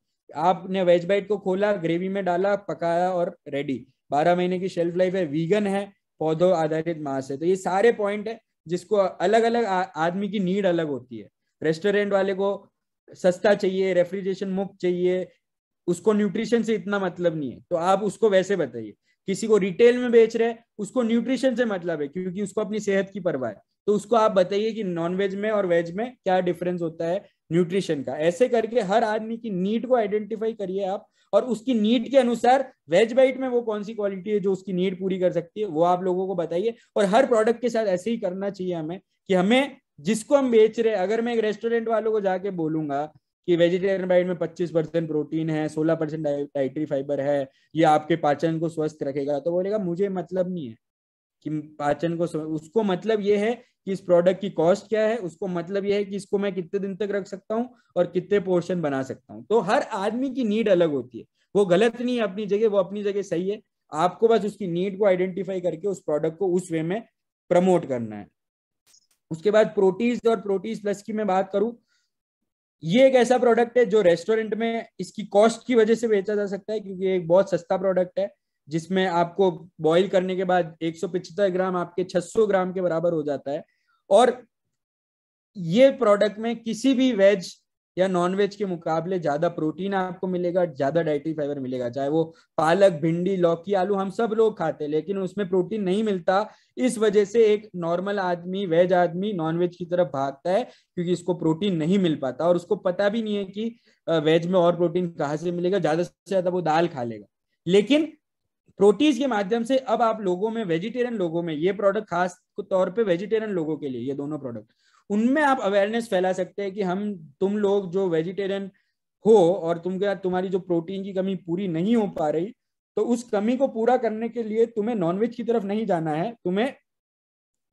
आपने वेज बाइट को खोला ग्रेवी में डाला पकाया और रेडी बारह महीने की शेल्फ लाइफ है वीगन है पौधों आधारित मांस है तो ये सारे पॉइंट है जिसको अलग अलग आदमी की नीड अलग होती है रेस्टोरेंट वाले को सस्ता चाहिए रेफ्रिजरेशन मुक्त चाहिए उसको न्यूट्रिशन से इतना मतलब नहीं है तो आप उसको वैसे बताइए किसी को रिटेल में बेच रहे हैं उसको न्यूट्रिशन से मतलब है क्योंकि उसको अपनी सेहत की परवाह है तो उसको आप बताइए कि नॉन वेज में और वेज में क्या डिफरेंस होता है न्यूट्रिशन का ऐसे करके हर आदमी की नीड को आइडेंटिफाई करिए आप और उसकी नीड के अनुसार वेज बाइट में वो कौन सी क्वालिटी है जो उसकी नीड पूरी कर सकती है वो आप लोगों को बताइए और हर प्रोडक्ट के साथ ऐसे ही करना चाहिए हमें कि हमें जिसको हम बेच रहे हैं अगर मैं एक रेस्टोरेंट वालों को जाके बोलूंगा कि वेजिटेरियन डाइट में 25 परसेंट प्रोटीन है 16 परसेंट डाइटरी फाइबर है ये आपके पाचन को स्वस्थ रखेगा तो बोलेगा मुझे मतलब नहीं है कि पाचन को उसको मतलब ये है कि इस प्रोडक्ट की कॉस्ट क्या है उसको मतलब ये है कि इसको मैं कितने दिन तक रख सकता हूँ और कितने पोर्शन बना सकता हूँ तो हर आदमी की नीड अलग होती है वो गलत नहीं है अपनी जगह वो अपनी जगह सही है आपको बस उसकी नीड को आइडेंटिफाई करके उस प्रोडक्ट को उस वे में प्रमोट करना है उसके बाद प्रोटीज और प्रोटीज प्लस की मैं बात करूं ये एक ऐसा प्रोडक्ट है जो रेस्टोरेंट में इसकी कॉस्ट की वजह से बेचा जा सकता है क्योंकि एक बहुत सस्ता प्रोडक्ट है जिसमें आपको बॉईल करने के बाद एक ग्राम आपके 600 ग्राम के बराबर हो जाता है और ये प्रोडक्ट में किसी भी वेज या नॉनवेज के मुकाबले ज्यादा प्रोटीन आपको मिलेगा ज्यादा डाइटरी फाइबर मिलेगा चाहे वो पालक भिंडी लौकी आलू हम सब लोग खाते हैं लेकिन उसमें प्रोटीन नहीं मिलता इस वजह से एक नॉर्मल आदमी वेज आदमी नॉनवेज की तरफ भागता है क्योंकि इसको प्रोटीन नहीं मिल पाता और उसको पता भी नहीं है कि वेज में और प्रोटीन कहाँ से मिलेगा ज्यादा से ज्यादा वो दाल खा लेगा लेकिन प्रोटीन के माध्यम से अब आप लोगों में वेजिटेरियन लोगों में ये प्रोडक्ट खास तौर पे वेजिटेरियन लोगों के लिए ये दोनों प्रोडक्ट उनमें आप अवेयरनेस फैला सकते हैं कि हम तुम लोग जो वेजिटेरियन हो और तुम तुम्हारी जो प्रोटीन की कमी पूरी नहीं हो पा रही तो उस कमी को पूरा करने के लिए तुम्हें नॉनवेज की तरफ नहीं जाना है तुम्हें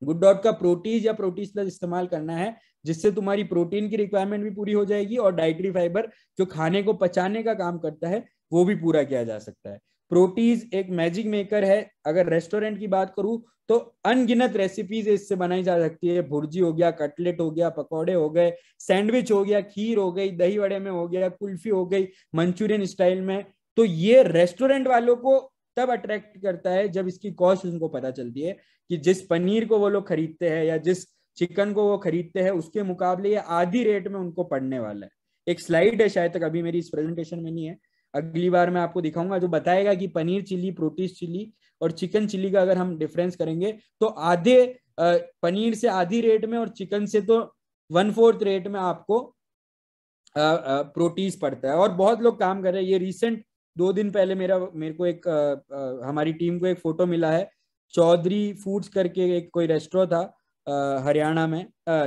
गुड डॉट का प्रोटीज या प्रोटीज प्लस इस्तेमाल करना है जिससे तुम्हारी प्रोटीन की रिक्वायरमेंट भी पूरी हो जाएगी और डाइट्री फाइबर जो खाने को पचाने का काम करता है वो भी पूरा किया जा सकता है प्रोटीज एक मैजिक मेकर है अगर रेस्टोरेंट की बात करूं तो अनगिनत रेसिपीज इससे बनाई जा सकती है भुर्जी हो गया कटलेट हो गया पकौड़े हो गए सैंडविच हो गया खीर हो गई दही वड़े में हो गया कुल्फी हो गई मंचूरियन स्टाइल में तो ये रेस्टोरेंट वालों को तब अट्रैक्ट करता है जब इसकी कॉस्ट उनको पता चलती है कि जिस पनीर को वो लोग खरीदते हैं या जिस चिकन को वो खरीदते हैं उसके मुकाबले ये आधी रेट में उनको पड़ने वाला है एक स्लाइड है शायद तक अभी मेरी इस प्रेजेंटेशन में नहीं है अगली बार मैं आपको दिखाऊंगा जो बताएगा कि पनीर चिली प्रोटीस चिली और चिकन चिली का अगर हम डिफरेंस करेंगे तो आधे पनीर से आधी रेट में और चिकन से तो वन फोर्थ रेट में आपको प्रोटीस पड़ता है और बहुत लोग काम कर रहे हैं ये रिसेंट दो दिन पहले मेरा मेरे को एक आ, आ, हमारी टीम को एक फोटो मिला है चौधरी फूड्स करके एक कोई रेस्टोर था हरियाणा में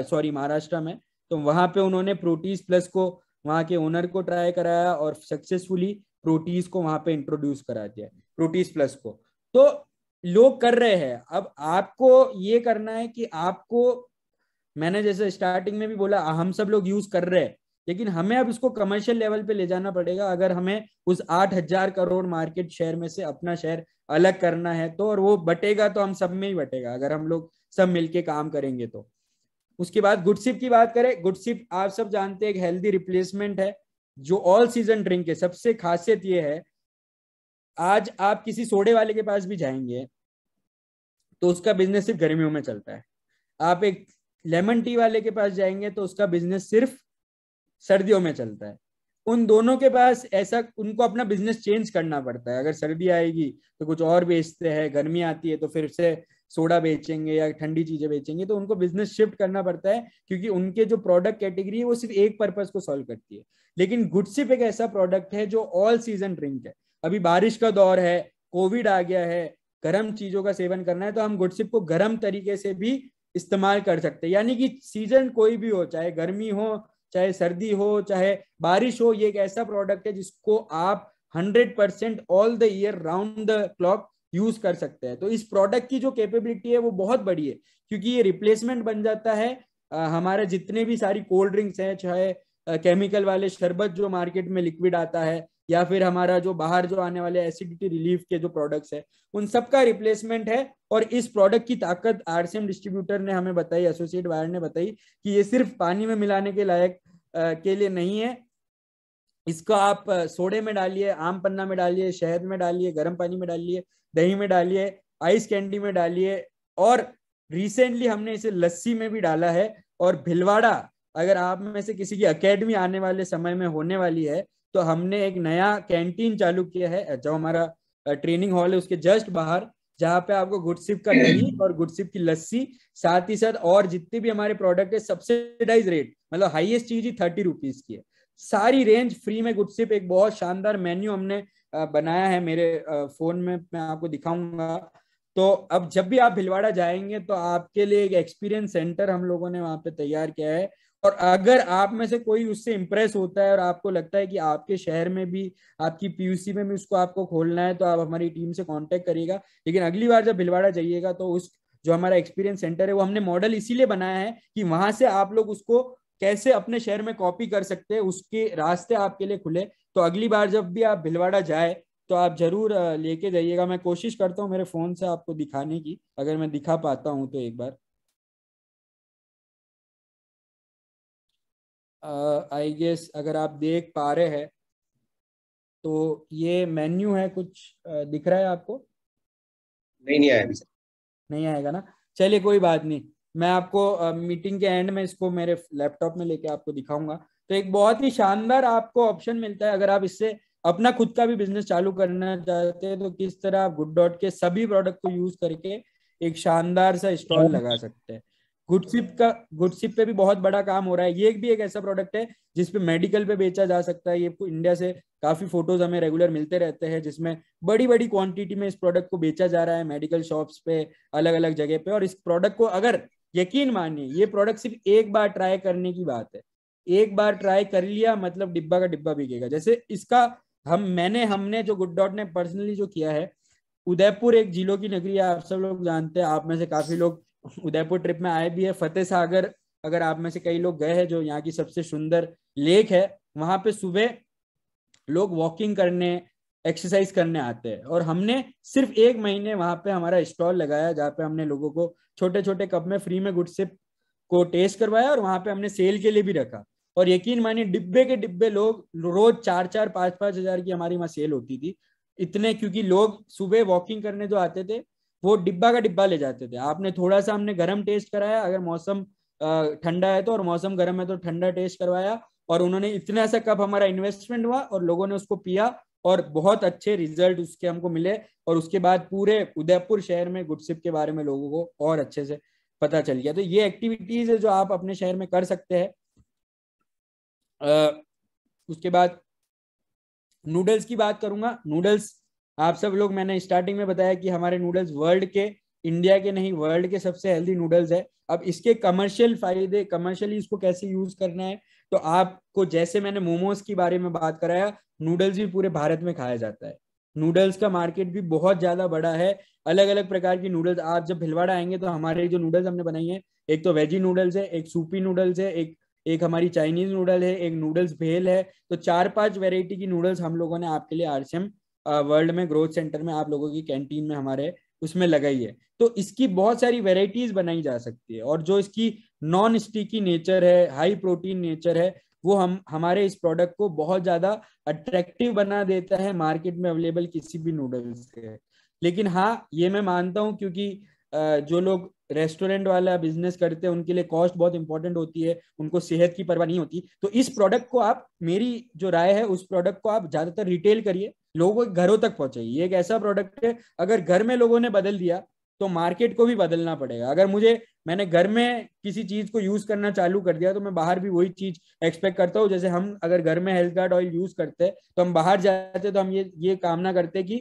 सॉरी महाराष्ट्र में तो वहां पे उन्होंने प्रोटीस प्लस को वहाँ के ओनर को ट्राई कराया और सक्सेसफुली प्रोटीज को वहां पे इंट्रोड्यूस करा दिया प्रोटीज प्लस को तो लोग कर रहे हैं अब आपको ये करना है कि आपको मैंने जैसे स्टार्टिंग में भी बोला हम सब लोग यूज कर रहे हैं लेकिन हमें अब इसको कमर्शियल लेवल पे ले जाना पड़ेगा अगर हमें उस आठ हजार करोड़ मार्केट शेयर में से अपना शेयर अलग करना है तो और वो बटेगा तो हम सब में ही बटेगा अगर हम लोग सब मिलके काम करेंगे तो उसके बाद गुडसिप की बात करें गुडसिप आप सब जानते हैं एक हेल्दी रिप्लेसमेंट है जो ऑल सीजन ड्रिंक है सबसे खासियत ये है आज आप किसी सोडे वाले के पास भी जाएंगे तो उसका बिजनेस सिर्फ गर्मियों में चलता है आप एक लेमन टी वाले के पास जाएंगे तो उसका बिजनेस सिर्फ सर्दियों में चलता है उन दोनों के पास ऐसा उनको अपना बिजनेस चेंज करना पड़ता है अगर सर्दी आएगी तो कुछ और बेचते हैं गर्मी आती है तो फिर से सोडा बेचेंगे या ठंडी चीजें बेचेंगे तो उनको बिजनेस शिफ्ट करना पड़ता है क्योंकि उनके जो प्रोडक्ट कैटेगरी है वो सिर्फ एक पर्पज को सॉल्व करती है लेकिन गुडसिप एक ऐसा प्रोडक्ट है जो ऑल सीजन ड्रिंक है अभी बारिश का दौर है कोविड आ गया है गर्म चीजों का सेवन करना है तो हम गुडसिप को गर्म तरीके से भी इस्तेमाल कर सकते हैं यानी कि सीजन कोई भी हो चाहे गर्मी हो चाहे सर्दी हो चाहे बारिश हो ये एक ऐसा प्रोडक्ट है जिसको आप hundred percent all the year round the clock use कर सकते हैं तो इस प्रोडक्ट की जो कैपेबिलिटी है वो बहुत बड़ी है क्योंकि ये रिप्लेसमेंट बन जाता है हमारे जितने भी सारी कोल्ड ड्रिंक्स हैं चाहे केमिकल वाले शरबत जो मार्केट में लिक्विड आता है या फिर हमारा जो बाहर जो आने वाले एसिडिटी रिलीफ के जो प्रोडक्ट्स है उन सबका रिप्लेसमेंट है और इस प्रोडक्ट की ताकत आरसीएम डिस्ट्रीब्यूटर ने हमें बताई एसोसिएट वायर ने बताई कि ये सिर्फ पानी में मिलाने के लायक के लिए नहीं है इसको आप सोडे में डालिए आम पन्ना में डालिए शहद में डालिए गर्म पानी में डालिए दही में डालिए आइस कैंडी में डालिए और रिसेंटली हमने इसे लस्सी में भी डाला है और भिलवाड़ा अगर आप में से किसी की अकेडमी आने वाले समय में होने वाली है तो हमने एक नया कैंटीन चालू किया है जो हमारा ट्रेनिंग हॉल है उसके जस्ट बाहर जहाँ पे आपको गुडसिप का दही और गुडसिप की लस्सी साथ ही साथ और जितने भी हमारे प्रोडक्ट है सब्सिडाइज रेट मतलब हाईएस्ट चीज ही थर्टी रुपीज की है सारी रेंज फ्री में गुडसिप एक बहुत शानदार मेन्यू हमने बनाया है मेरे फोन में मैं आपको दिखाऊंगा तो अब जब भी आप भिलवाड़ा जाएंगे तो आपके लिए एक एक्सपीरियंस सेंटर हम लोगों ने वहां पे तैयार किया है और अगर आप में से कोई उससे इम्प्रेस होता है और आपको लगता है कि आपके शहर में भी आपकी पीयूसी में भी उसको आपको खोलना है तो आप हमारी टीम से कांटेक्ट करिएगा लेकिन अगली बार जब भिलवाड़ा जाइएगा तो उस जो हमारा एक्सपीरियंस सेंटर है वो हमने मॉडल इसीलिए बनाया है कि वहां से आप लोग उसको कैसे अपने शहर में कॉपी कर सकते हैं उसके रास्ते आपके लिए खुले तो अगली बार जब भी आप भिलवाड़ा जाए तो आप जरूर लेके जाइएगा मैं कोशिश करता हूँ मेरे फोन से आपको दिखाने की अगर मैं दिखा पाता हूँ तो एक बार आई uh, गेस अगर आप देख पा रहे हैं तो ये मेन्यू है कुछ uh, दिख रहा है आपको नहीं नहीं आएगा नहीं आएगा ना चलिए कोई बात नहीं मैं आपको मीटिंग के एंड में इसको मेरे लैपटॉप में लेके आपको दिखाऊंगा तो एक बहुत ही शानदार आपको ऑप्शन मिलता है अगर आप इससे अपना खुद का भी बिजनेस चालू करना चाहते हैं तो किस तरह आप गुड डॉट के सभी प्रोडक्ट को यूज करके एक शानदार सा स्टॉल लगा सकते हैं गुडसिप का गुडसिप पे भी बहुत बड़ा काम हो रहा है ये भी एक ऐसा प्रोडक्ट है जिसपे मेडिकल पे बेचा जा सकता है ये इंडिया से काफी फोटोज हमें रेगुलर मिलते रहते हैं जिसमें बड़ी बड़ी क्वांटिटी में इस प्रोडक्ट को बेचा जा रहा है मेडिकल शॉप्स पे अलग अलग जगह पे और इस प्रोडक्ट को अगर यकीन मानिए ये प्रोडक्ट सिर्फ एक बार ट्राई करने की बात है एक बार ट्राई कर लिया मतलब डिब्बा का डिब्बा बिकेगा जैसे इसका हम मैंने हमने जो गुड डॉट ने पर्सनली जो किया है उदयपुर एक जिलों की नगरी है आप सब लोग जानते हैं आप में से काफी लोग उदयपुर ट्रिप में आए भी है फतेह सागर अगर आप में से कई लोग गए हैं जो यहाँ की सबसे सुंदर लेक है वहां पे सुबह लोग वॉकिंग करने एक्सरसाइज करने आते हैं और हमने सिर्फ एक महीने वहां पे हमारा स्टॉल लगाया जहाँ पे हमने लोगों को छोटे छोटे कप में फ्री में गुडसिप को टेस्ट करवाया और वहां पे हमने सेल के लिए भी रखा और यकीन मानिए डिब्बे के डिब्बे लोग रोज चार चार पांच पांच हजार की हमारी वहाँ सेल होती थी इतने क्योंकि लोग सुबह वॉकिंग करने जो आते थे वो डिब्बा का डिब्बा ले जाते थे आपने थोड़ा सा हमने गर्म टेस्ट कराया अगर मौसम ठंडा है तो और मौसम गर्म है तो ठंडा टेस्ट करवाया और उन्होंने इतना सा कप हमारा इन्वेस्टमेंट हुआ और लोगों ने उसको पिया और बहुत अच्छे रिजल्ट उसके हमको मिले और उसके बाद पूरे उदयपुर शहर में गुटसिप के बारे में लोगों को और अच्छे से पता चल गया तो ये एक्टिविटीज है जो आप अपने शहर में कर सकते हैं उसके बाद नूडल्स की बात करूंगा नूडल्स आप सब लोग मैंने स्टार्टिंग में बताया कि हमारे नूडल्स वर्ल्ड के इंडिया के नहीं वर्ल्ड के सबसे हेल्दी नूडल्स है अब इसके कमर्शियल फायदे कमर्शियली इसको कैसे यूज करना है तो आपको जैसे मैंने मोमोज के बारे में बात कराया नूडल्स भी पूरे भारत में खाया जाता है नूडल्स का मार्केट भी बहुत ज्यादा बड़ा है अलग अलग प्रकार की नूडल्स आप जब भिलवाड़ा आएंगे तो हमारे जो नूडल्स हमने बनाई है एक तो वेजी नूडल्स है एक सूपी नूडल्स है एक एक हमारी चाइनीज नूडल है एक नूडल्स भेल है तो चार पांच वेराइटी की नूडल्स हम लोगों ने आपके लिए आरसीएम वर्ल्ड में ग्रोथ सेंटर में आप लोगों की कैंटीन में हमारे उसमें लगाई है तो इसकी बहुत सारी वेराइटीज बनाई जा सकती है और जो इसकी नॉन स्टिकी नेचर है हाई प्रोटीन नेचर है वो हम हमारे इस प्रोडक्ट को बहुत ज्यादा अट्रैक्टिव बना देता है मार्केट में अवेलेबल किसी भी नूडल्स के लेकिन हाँ ये मैं मानता हूँ क्योंकि जो लोग रेस्टोरेंट वाला बिजनेस करते हैं उनके लिए कॉस्ट बहुत इंपॉर्टेंट होती है उनको सेहत की परवाह नहीं होती तो इस प्रोडक्ट को आप मेरी जो राय है उस प्रोडक्ट को आप ज्यादातर रिटेल करिए लोगों के घरों तक पहुंचाइए एक ऐसा प्रोडक्ट है अगर घर में लोगों ने बदल दिया तो मार्केट को भी बदलना पड़ेगा अगर मुझे मैंने घर में किसी चीज को यूज करना चालू कर दिया तो मैं बाहर भी वही चीज एक्सपेक्ट करता हूँ जैसे हम अगर घर में हेल्थ गार्ड ऑयल यूज करते तो हम बाहर जाते तो हम ये ये कामना करते कि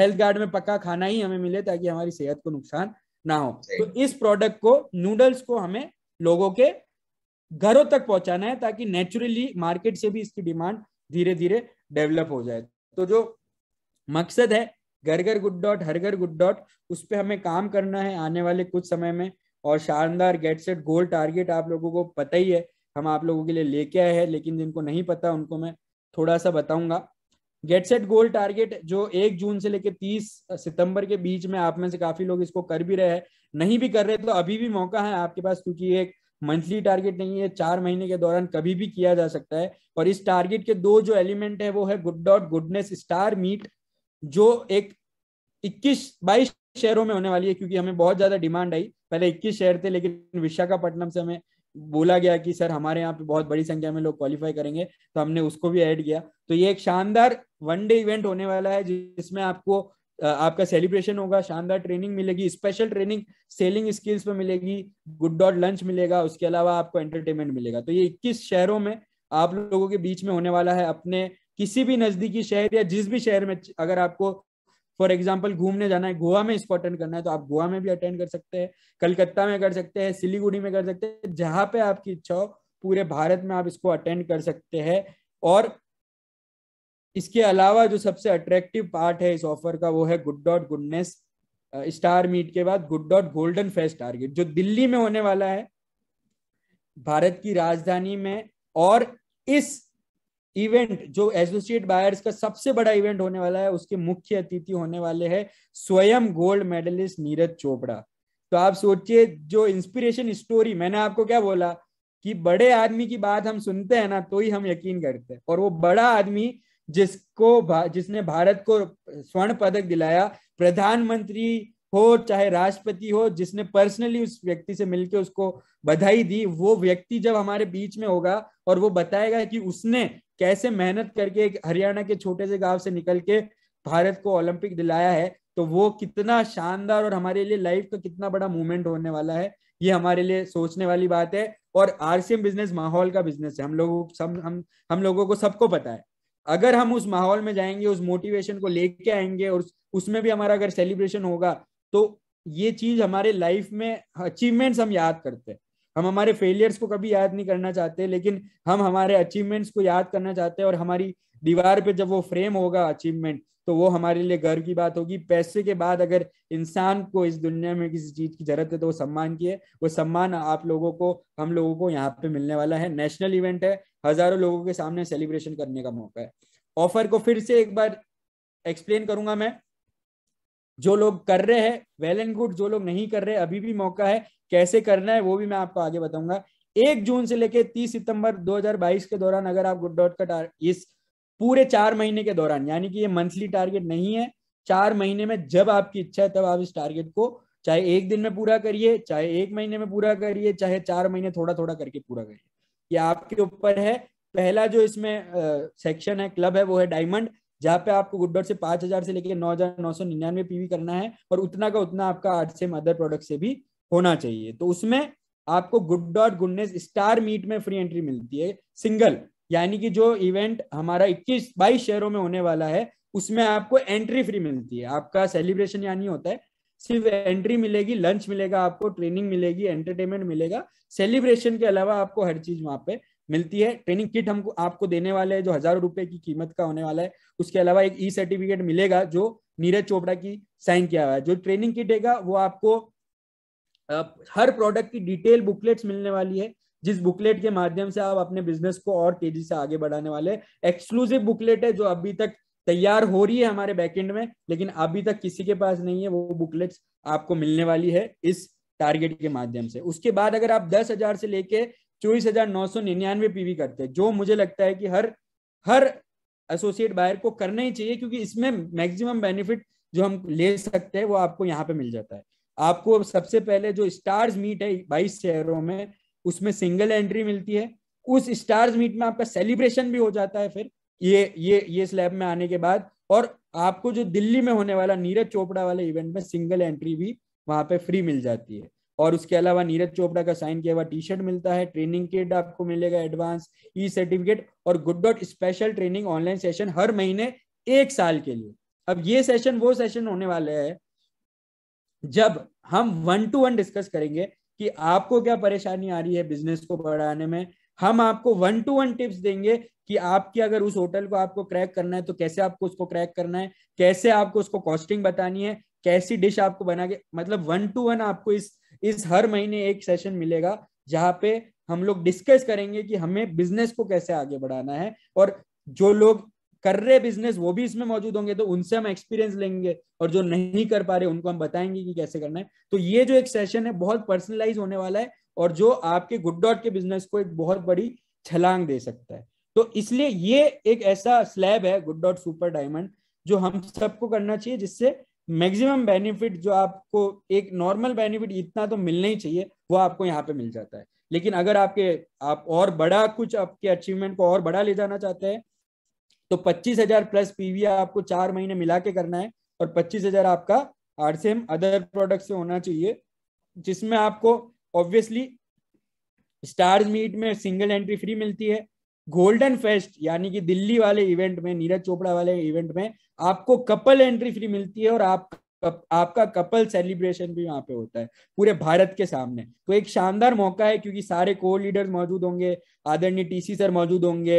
हेल्थ गार्ड में पक्का खाना ही हमें मिले ताकि हमारी सेहत को नुकसान ना हो तो इस प्रोडक्ट को नूडल्स को हमें लोगों के घरों तक पहुंचाना है ताकि नेचुरली मार्केट से भी इसकी डिमांड धीरे धीरे डेवलप हो जाए तो जो मकसद है घर घर गुड डॉट हर घर गुड डॉट उस पर हमें काम करना है आने वाले कुछ समय में और शानदार गेट सेट गोल टारगेट आप लोगों को पता ही है हम आप लोगों के लिए लेके आए हैं लेकिन जिनको नहीं पता उनको मैं थोड़ा सा बताऊंगा गेट सेट गोल टारगेट जो एक जून से लेकर तीस सितंबर के बीच में आप में से काफी लोग इसको कर भी रहे हैं नहीं भी कर रहे तो अभी भी मौका है आपके पास क्योंकि एक मंथली टारगेट नहीं है चार महीने के दौरान कभी भी किया जा सकता है और इस टारगेट के दो जो एलिमेंट है वो है good dot goodness star meet जो एक 21 22 शहरों में होने वाली है क्योंकि हमें बहुत ज्यादा डिमांड आई पहले 21 शहर थे लेकिन विशाखापट्टनम से हमें बोला गया कि सर हमारे यहाँ पे बहुत बड़ी संख्या में लोग क्वालिफाई करेंगे तो हमने उसको भी ऐड किया तो ये एक शानदार वन डे इवेंट होने वाला है जिसमें आपको आपका सेलिब्रेशन होगा शानदार ट्रेनिंग मिलेगी स्पेशल ट्रेनिंग सेलिंग स्किल्स पे मिलेगी गुड डॉट लंच मिलेगा उसके अलावा आपको एंटरटेनमेंट मिलेगा तो ये 21 शहरों में आप लोगों के बीच में होने वाला है अपने किसी भी नजदीकी शहर या जिस भी शहर में अगर आपको फॉर एग्जाम्पल घूमने जाना है गोवा में इसको अटेंड करना है तो आप गोवा में भी अटेंड कर सकते हैं कलकत्ता में कर सकते हैं सिलीगुड़ी में कर सकते हैं जहां पे आपकी इच्छा हो पूरे भारत में आप इसको अटेंड कर सकते हैं और इसके अलावा जो सबसे अट्रैक्टिव पार्ट है इस ऑफर का वो है good dot goodness star meet के बाद good dot golden fest target जो दिल्ली में होने वाला है भारत की राजधानी में और इस इवेंट जो एसोसिएट बायर्स का सबसे बड़ा इवेंट होने वाला है उसके मुख्य अतिथि होने वाले हैं स्वयं गोल्ड मेडलिस्ट नीरज चोपड़ा तो आप सोचिए जो इंस्पिरेशन स्टोरी मैंने आपको क्या बोला कि बड़े आदमी की बात हम सुनते हैं ना तो ही हम यकीन करते हैं और वो बड़ा आदमी जिसको भा, जिसने भारत को स्वर्ण पदक दिलाया प्रधानमंत्री हो चाहे राष्ट्रपति हो जिसने पर्सनली उस व्यक्ति से मिलकर उसको बधाई दी वो व्यक्ति जब हमारे बीच में होगा और वो बताएगा कि उसने कैसे मेहनत करके हरियाणा के छोटे से गांव से निकल के भारत को ओलंपिक दिलाया है तो वो कितना शानदार और हमारे लिए लाइफ का कितना बड़ा मूवमेंट होने वाला है ये हमारे लिए सोचने वाली बात है और आरसीएम बिजनेस माहौल का बिजनेस है हम लोगों सब हम हम लोगों को सबको पता है अगर हम उस माहौल में जाएंगे उस मोटिवेशन को लेके आएंगे और उसमें भी हमारा अगर सेलिब्रेशन होगा तो ये चीज हमारे लाइफ में अचीवमेंट्स हम याद करते हैं हम हमारे फेलियर्स को कभी याद नहीं करना चाहते लेकिन हम हमारे अचीवमेंट्स को याद करना चाहते हैं और हमारी दीवार पे जब वो फ्रेम होगा अचीवमेंट तो वो हमारे लिए गर्व की बात होगी पैसे के बाद अगर इंसान को इस दुनिया में किसी चीज की जरूरत है तो वो सम्मान की है वो सम्मान आप लोगों को हम लोगों को यहाँ पे मिलने वाला है नेशनल इवेंट है हजारों लोगों के सामने सेलिब्रेशन करने का मौका है ऑफर को फिर से एक बार एक्सप्लेन करूंगा मैं जो लोग कर रहे हैं वेल एंड गुड जो लोग नहीं कर रहे अभी भी मौका है कैसे करना है वो भी मैं आपको आगे बताऊंगा एक जून से लेकर तीस सितंबर 2022 के दौरान अगर आप गुड डॉट का इस पूरे चार महीने के दौरान यानी कि ये मंथली टारगेट नहीं है चार महीने में जब आपकी इच्छा है तब आप इस टारगेट को चाहे एक दिन में पूरा करिए चाहे एक महीने में पूरा करिए चाहे चार महीने थोड़ा थोड़ा करके पूरा करिए ये आपके ऊपर है पहला जो इसमें सेक्शन है क्लब है वो है डायमंड जहाँ पे आपको गुड डॉट से पांच हजार से लेकर नौ हजार नौ सौ निन्यानवे पीवी करना है और उतना का उतना आपका आठ से अदर प्रोडक्ट से भी होना चाहिए तो उसमें आपको good dot goodness star meet में फ्री एंट्री मिलती है सिंगल यानी कि जो इवेंट हमारा 21 बाईस शहरों में होने वाला है उसमें आपको एंट्री फ्री मिलती है आपका सेलिब्रेशन यानी होता है सिर्फ एंट्री मिलेगी लंच मिलेगा आपको ट्रेनिंग मिलेगी एंटरटेनमेंट मिलेगा सेलिब्रेशन के अलावा आपको हर चीज वहां पे मिलती है ट्रेनिंग किट हमको आपको देने वाले हैं जो हजारों रुपए की कीमत का होने वाला है उसके अलावा एक ई सर्टिफिकेट मिलेगा जो नीरज चोपड़ा की साइन किया हुआ है जो ट्रेनिंग किट है वो आपको हर प्रोडक्ट की डिटेल बुकलेट्स मिलने वाली है जिस बुकलेट के माध्यम से आप अपने बिजनेस को और तेजी से आगे बढ़ाने वाले एक्सक्लूसिव बुकलेट है जो अभी तक तैयार हो रही है हमारे बैकएंड में लेकिन अभी तक किसी के पास नहीं है वो बुकलेट्स आपको मिलने वाली है इस टारगेट के माध्यम से उसके बाद अगर आप दस हजार से लेके चौबीस हजार नौ सौ निन्यानवे पीवी करते हैं जो मुझे लगता है कि हर हर एसोसिएट बायर को करना ही चाहिए क्योंकि इसमें मैक्सिमम बेनिफिट जो हम ले सकते हैं वो आपको यहाँ पे मिल जाता है आपको सबसे पहले जो स्टार्स मीट है बाईस शहरों में उसमें सिंगल एंट्री मिलती है उस स्टार्स मीट में आपका सेलिब्रेशन भी हो जाता है फिर ये ये ये स्लैब में आने के बाद और आपको जो दिल्ली में होने वाला नीरज चोपड़ा वाले इवेंट में सिंगल एंट्री भी वहां पे फ्री मिल जाती है और उसके अलावा नीरज चोपड़ा का साइन किया हुआ टी शर्ट मिलता है ट्रेनिंग किट आपको मिलेगा एडवांस ई सर्टिफिकेट और good dot special training online session हर महीने एक साल के लिए अब ये सेशन वो सेशन होने वाले है जब हम वन टू वन डिस्कस करेंगे कि आपको क्या परेशानी आ रही है बिजनेस को बढ़ाने में हम आपको वन टू वन टिप्स देंगे कि आपकी अगर उस होटल को आपको क्रैक करना है तो कैसे आपको उसको क्रैक करना है कैसे आपको उसको कॉस्टिंग बतानी है कैसी डिश आपको बना के मतलब वन टू वन आपको इस इस हर महीने एक सेशन मिलेगा जहां पे हम लोग डिस्कस करेंगे कि हमें बिजनेस को कैसे आगे बढ़ाना है और जो लोग कर रहे बिजनेस वो भी इसमें मौजूद होंगे तो उनसे हम एक्सपीरियंस लेंगे और जो नहीं कर पा रहे उनको हम बताएंगे कि कैसे करना है तो ये जो एक सेशन है बहुत पर्सनलाइज होने वाला है और जो आपके गुड डॉट के बिजनेस को एक बहुत बड़ी छलांग दे सकता है तो इसलिए ये एक ऐसा स्लैब है गुड डॉट सुपर डायमंड जो हम सबको करना चाहिए जिससे मैक्सिमम बेनिफिट जो आपको एक नॉर्मल बेनिफिट इतना तो मिलना ही चाहिए वो आपको यहाँ पे मिल जाता है लेकिन अगर आपके आप और बड़ा कुछ आपके अचीवमेंट को और बड़ा ले जाना चाहते हैं तो पच्चीस हजार प्लस पीवी आपको चार महीने मिला के करना है और पच्चीस हजार आपका आरसीएम अदर प्रोडक्ट से होना चाहिए जिसमें आपको ऑब्वियसली स्टार्स मीट में सिंगल एंट्री फ्री मिलती है गोल्डन फेस्ट यानी कि दिल्ली वाले इवेंट में नीरज चोपड़ा वाले इवेंट में आपको कपल एंट्री फ्री मिलती है और आप आपका कपल सेलिब्रेशन भी वहां पे होता है पूरे भारत के सामने तो एक शानदार मौका है क्योंकि सारे को लीडर्स मौजूद होंगे आदरणीय टीसी सर मौजूद होंगे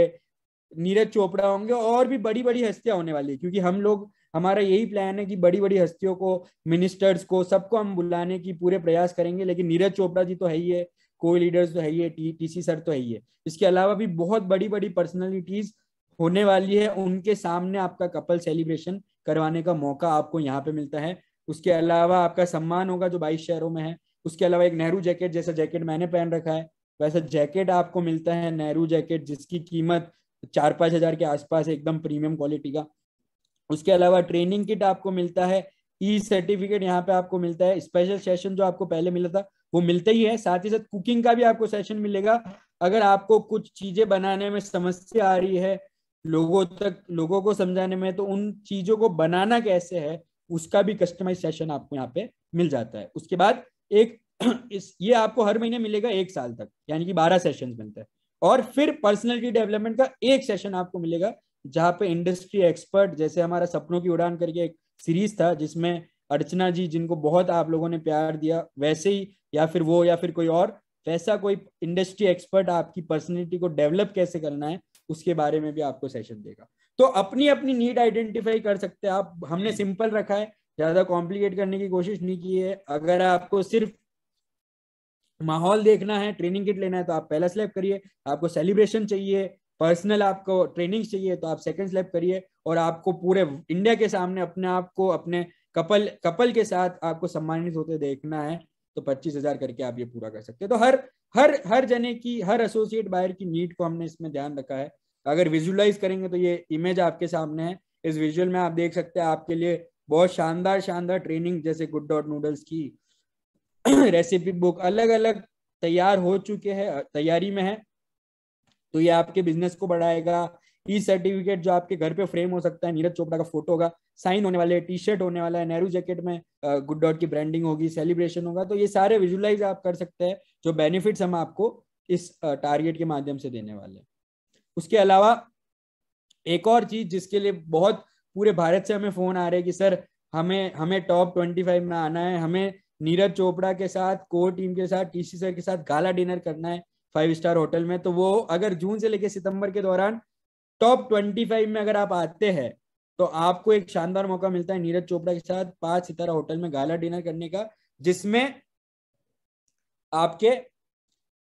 नीरज चोपड़ा होंगे और भी बड़ी बड़ी हस्तियां होने वाली है क्योंकि हम लोग हमारा यही प्लान है कि बड़ी बड़ी हस्तियों को मिनिस्टर्स को सबको हम बुलाने की पूरे प्रयास करेंगे लेकिन नीरज चोपड़ा जी तो है ही है कोई लीडर्स तो है ही है टी, टी सी सर तो है ही है इसके अलावा भी बहुत बड़ी बड़ी पर्सनैलिटीज होने वाली है उनके सामने आपका कपल सेलिब्रेशन करवाने का मौका आपको यहाँ पे मिलता है उसके अलावा आपका सम्मान होगा जो बाईस शहरों में है उसके अलावा एक नेहरू जैकेट जैसा जैकेट मैंने पहन रखा है वैसा जैकेट आपको मिलता है नेहरू जैकेट जिसकी कीमत चार पाँच हज़ार के आसपास एकदम प्रीमियम क्वालिटी का उसके अलावा ट्रेनिंग किट आपको मिलता है ई सर्टिफिकेट यहाँ पे आपको मिलता है स्पेशल सेशन जो आपको पहले मिला था वो मिलते ही है साथ ही साथ कुकिंग का भी आपको सेशन मिलेगा अगर आपको कुछ चीजें बनाने में समस्या आ रही है लोगों तक लोगों को समझाने में तो उन चीजों को बनाना कैसे है उसका भी कस्टमाइज सेशन आपको यहाँ पे मिल जाता है उसके बाद एक इस ये आपको हर महीने मिलेगा एक साल तक यानी कि बारह सेशन बनते हैं और फिर पर्सनैलिटी डेवलपमेंट का एक सेशन आपको मिलेगा जहाँ पे इंडस्ट्री एक्सपर्ट जैसे हमारा सपनों की उड़ान करके एक सीरीज था जिसमें अर्चना जी जिनको बहुत आप लोगों ने प्यार दिया वैसे ही या फिर वो या फिर कोई और वैसा कोई इंडस्ट्री एक्सपर्ट आपकी पर्सनैलिटी को डेवलप कैसे करना है उसके बारे में भी आपको सेशन देगा तो अपनी अपनी नीड आइडेंटिफाई कर सकते हैं आप हमने सिंपल रखा है ज्यादा कॉम्प्लिकेट करने की कोशिश नहीं की है अगर आपको सिर्फ माहौल देखना है ट्रेनिंग किट लेना है तो आप पहला स्लैब करिए आपको सेलिब्रेशन चाहिए पर्सनल आपको ट्रेनिंग चाहिए तो आप सेकंड स्लैब करिए और आपको पूरे इंडिया के सामने अपने आप को अपने कपल कपल के साथ आपको सम्मानित होते देखना है तो पच्चीस हजार करके आप ये पूरा कर सकते हैं तो हर हर हर जने की हर एसोसिएट बायर की नीड को हमने इसमें ध्यान रखा है अगर विजुअलाइज करेंगे तो ये इमेज आपके सामने है इस विजुअल में आप देख सकते हैं आपके लिए बहुत शानदार शानदार ट्रेनिंग जैसे गुड डॉट नूडल्स की रेसिपी बुक अलग अलग तैयार हो चुके हैं तैयारी में है तो ये आपके बिजनेस को बढ़ाएगा ई e सर्टिफिकेट जो आपके घर पे फ्रेम हो सकता है नीरज चोपड़ा का फोटो होगा साइन होने वाले टी शर्ट होने वाला है नेहरू जैकेट में गुड डॉट की ब्रांडिंग होगी सेलिब्रेशन होगा तो ये सारे विजुअलाइज आप कर सकते हैं जो बेनिफिट्स हम आपको इस टारगेट के माध्यम से देने वाले हैं उसके अलावा एक और चीज जिसके लिए बहुत पूरे भारत से हमें फोन आ रहे हैं कि सर हमें हमें टॉप ट्वेंटी फाइव में आना है हमें नीरज चोपड़ा के साथ कोर टीम के साथ टीसी सर के साथ गाला डिनर करना है फाइव स्टार होटल में तो वो अगर जून से लेकर सितंबर के दौरान टॉप ट्वेंटी फाइव में अगर आप आते हैं तो आपको एक शानदार मौका मिलता है नीरज चोपड़ा के साथ पांच सितारा होटल में गाला डिनर करने का जिसमें आपके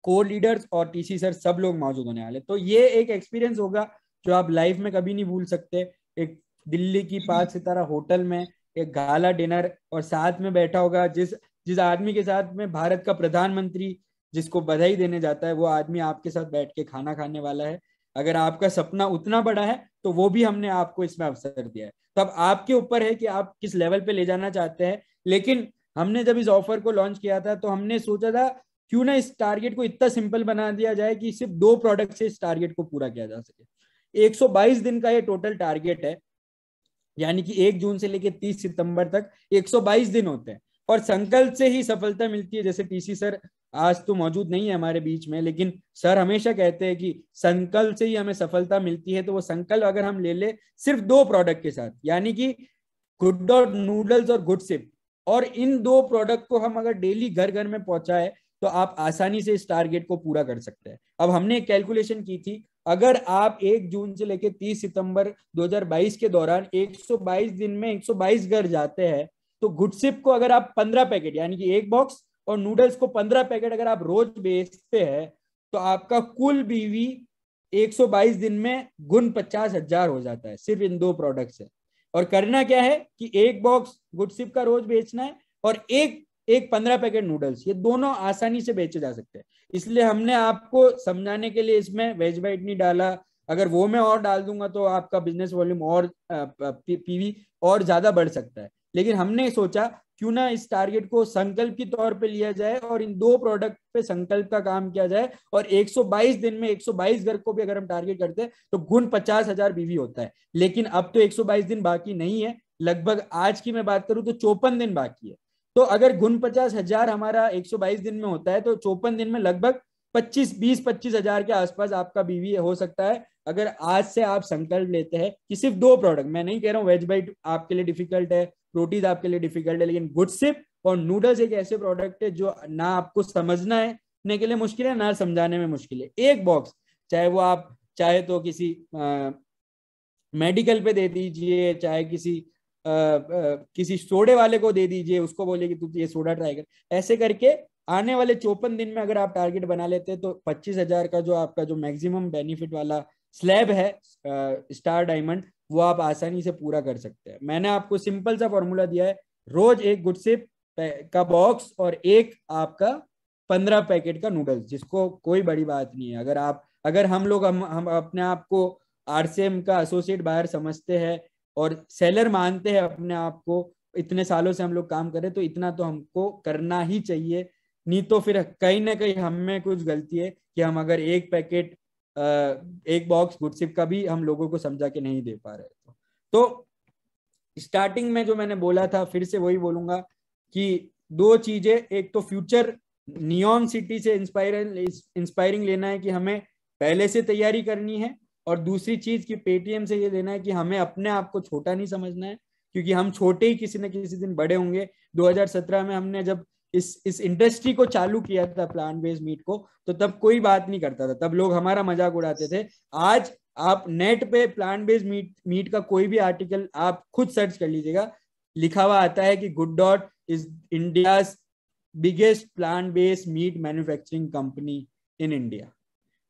को लीडर्स और टीसी सर सब लोग मौजूद होने वाले तो ये एक एक्सपीरियंस होगा जो आप लाइफ में कभी नहीं भूल सकते एक दिल्ली की पांच सितारा होटल में एक गाला डिनर और साथ में बैठा होगा जिस जिस आदमी के साथ में भारत का प्रधानमंत्री जिसको बधाई देने जाता है वो आदमी आपके साथ बैठ के खाना खाने वाला है अगर आपका सपना उतना बड़ा है तो वो भी हमने आपको इसमें अवसर दिया है तो अब आपके ऊपर है कि आप किस लेवल पे ले जाना चाहते हैं लेकिन हमने जब इस ऑफर को लॉन्च किया था तो हमने सोचा था क्यों ना इस टारगेट को इतना सिंपल बना दिया जाए कि सिर्फ दो प्रोडक्ट से इस टारगेट को पूरा किया जा सके 122 दिन का ये टोटल टारगेट है यानी कि एक जून से लेकर तीस सितंबर तक 122 दिन होते हैं और संकल्प से ही सफलता मिलती है जैसे टीसी सर आज तो मौजूद नहीं है हमारे बीच में लेकिन सर हमेशा कहते हैं कि संकल्प से ही हमें सफलता मिलती है तो वो संकल्प अगर हम ले ले सिर्फ दो प्रोडक्ट के साथ यानी कि गुड और नूडल्स और गुड सिप और इन दो प्रोडक्ट को हम अगर डेली घर घर में पहुंचाए तो आप आसानी से इस टारगेट को पूरा कर सकते हैं अब हमने कैलकुलेशन की थी अगर आप 1 जून से लेकर 30 सितंबर 2022 के दौरान 122 दिन में 122 घर जाते हैं तो गुडसिप को अगर आप 15 पैकेट यानी कि एक बॉक्स और नूडल्स को पंद्रह पैकेट अगर आप रोज बेचते हैं तो आपका कुल बीवी 122 दिन में गुण पचास हजार हो जाता है सिर्फ इन दो प्रोडक्ट से और करना क्या है कि एक बॉक्स गुडसिप का रोज बेचना है और एक एक पंद्रह पैकेट नूडल्स ये दोनों आसानी से बेचे जा सकते हैं इसलिए हमने आपको समझाने के लिए इसमें वेज बाइट नहीं डाला अगर वो मैं और डाल दूंगा तो आपका बिजनेस वॉल्यूम और पीवी और ज्यादा बढ़ सकता है लेकिन हमने सोचा क्यों ना इस टारगेट को संकल्प के तौर पे लिया जाए और इन दो प्रोडक्ट पे संकल्प का काम किया जाए और 122 दिन में 122 घर को भी अगर हम टारगेट करते हैं तो गुण पचास हजार बीवी होता है लेकिन अब तो 122 दिन बाकी नहीं है लगभग आज की मैं बात करूं तो चौपन दिन बाकी है तो अगर गुण पचास हजार हमारा एक दिन में होता है तो चौपन दिन में लगभग पच्चीस बीस पच्चीस हजार के आसपास आपका बीवी हो सकता है अगर आज से आप संकल्प लेते हैं कि सिर्फ दो प्रोडक्ट मैं नहीं कह रहा हूँ वेज बाइट आपके लिए डिफिकल्ट है रोटीज तो आपके लिए डिफिकल्ट है लेकिन गुड सिप और नूडल्स एक ऐसे प्रोडक्ट है जो ना आपको समझना है ने के लिए मुश्किल है ना समझाने में मुश्किल है एक बॉक्स चाहे वो आप चाहे तो किसी आ, मेडिकल पे दे दीजिए चाहे किसी आ, आ, किसी सोडे वाले को दे दीजिए उसको बोलिए कि तू ये सोडा ट्राई कर ऐसे करके आने वाले चौपन दिन में अगर आप टारगेट बना लेते हैं तो पच्चीस हजार का जो आपका जो मैक्सिमम बेनिफिट वाला स्लैब है स्टार डायमंड वो आप आसानी से पूरा कर सकते हैं मैंने आपको सिंपल सा फॉर्मूला दिया है रोज एक गुटसिप का बॉक्स और एक आपका पंद्रह पैकेट का नूडल्स जिसको कोई बड़ी बात नहीं है अगर आप अगर हम लोग हम, हम अपने आप को आर का एसोसिएट बायर समझते हैं और सेलर मानते हैं अपने आप को इतने सालों से हम लोग काम करें तो इतना तो हमको करना ही चाहिए नहीं तो फिर कहीं ना कहीं हमें कुछ गलती है कि हम अगर एक पैकेट एक बॉक्स गुडसिप का भी हम लोगों को समझा के नहीं दे पा रहे तो स्टार्टिंग में जो मैंने बोला था फिर से वही बोलूंगा कि दो चीजें एक तो फ्यूचर नियॉन सिटी से इंस्पायर इंस्पायरिंग लेना है कि हमें पहले से तैयारी करनी है और दूसरी चीज कि पेटीएम से ये लेना है कि हमें अपने आप को छोटा नहीं समझना है क्योंकि हम छोटे ही किसी न किसी दिन बड़े होंगे 2017 में हमने जब इस इस इंडस्ट्री को चालू किया था प्लांट बेस्ड मीट को तो तब कोई बात नहीं करता था तब लोग हमारा मजाक उड़ाते थे आज आप नेट पे प्लांट बेस्ड मीट मीट का कोई भी आर्टिकल आप खुद सर्च कर लीजिएगा लिखा हुआ आता है कि good dot is India biggest plant based meat manufacturing company in India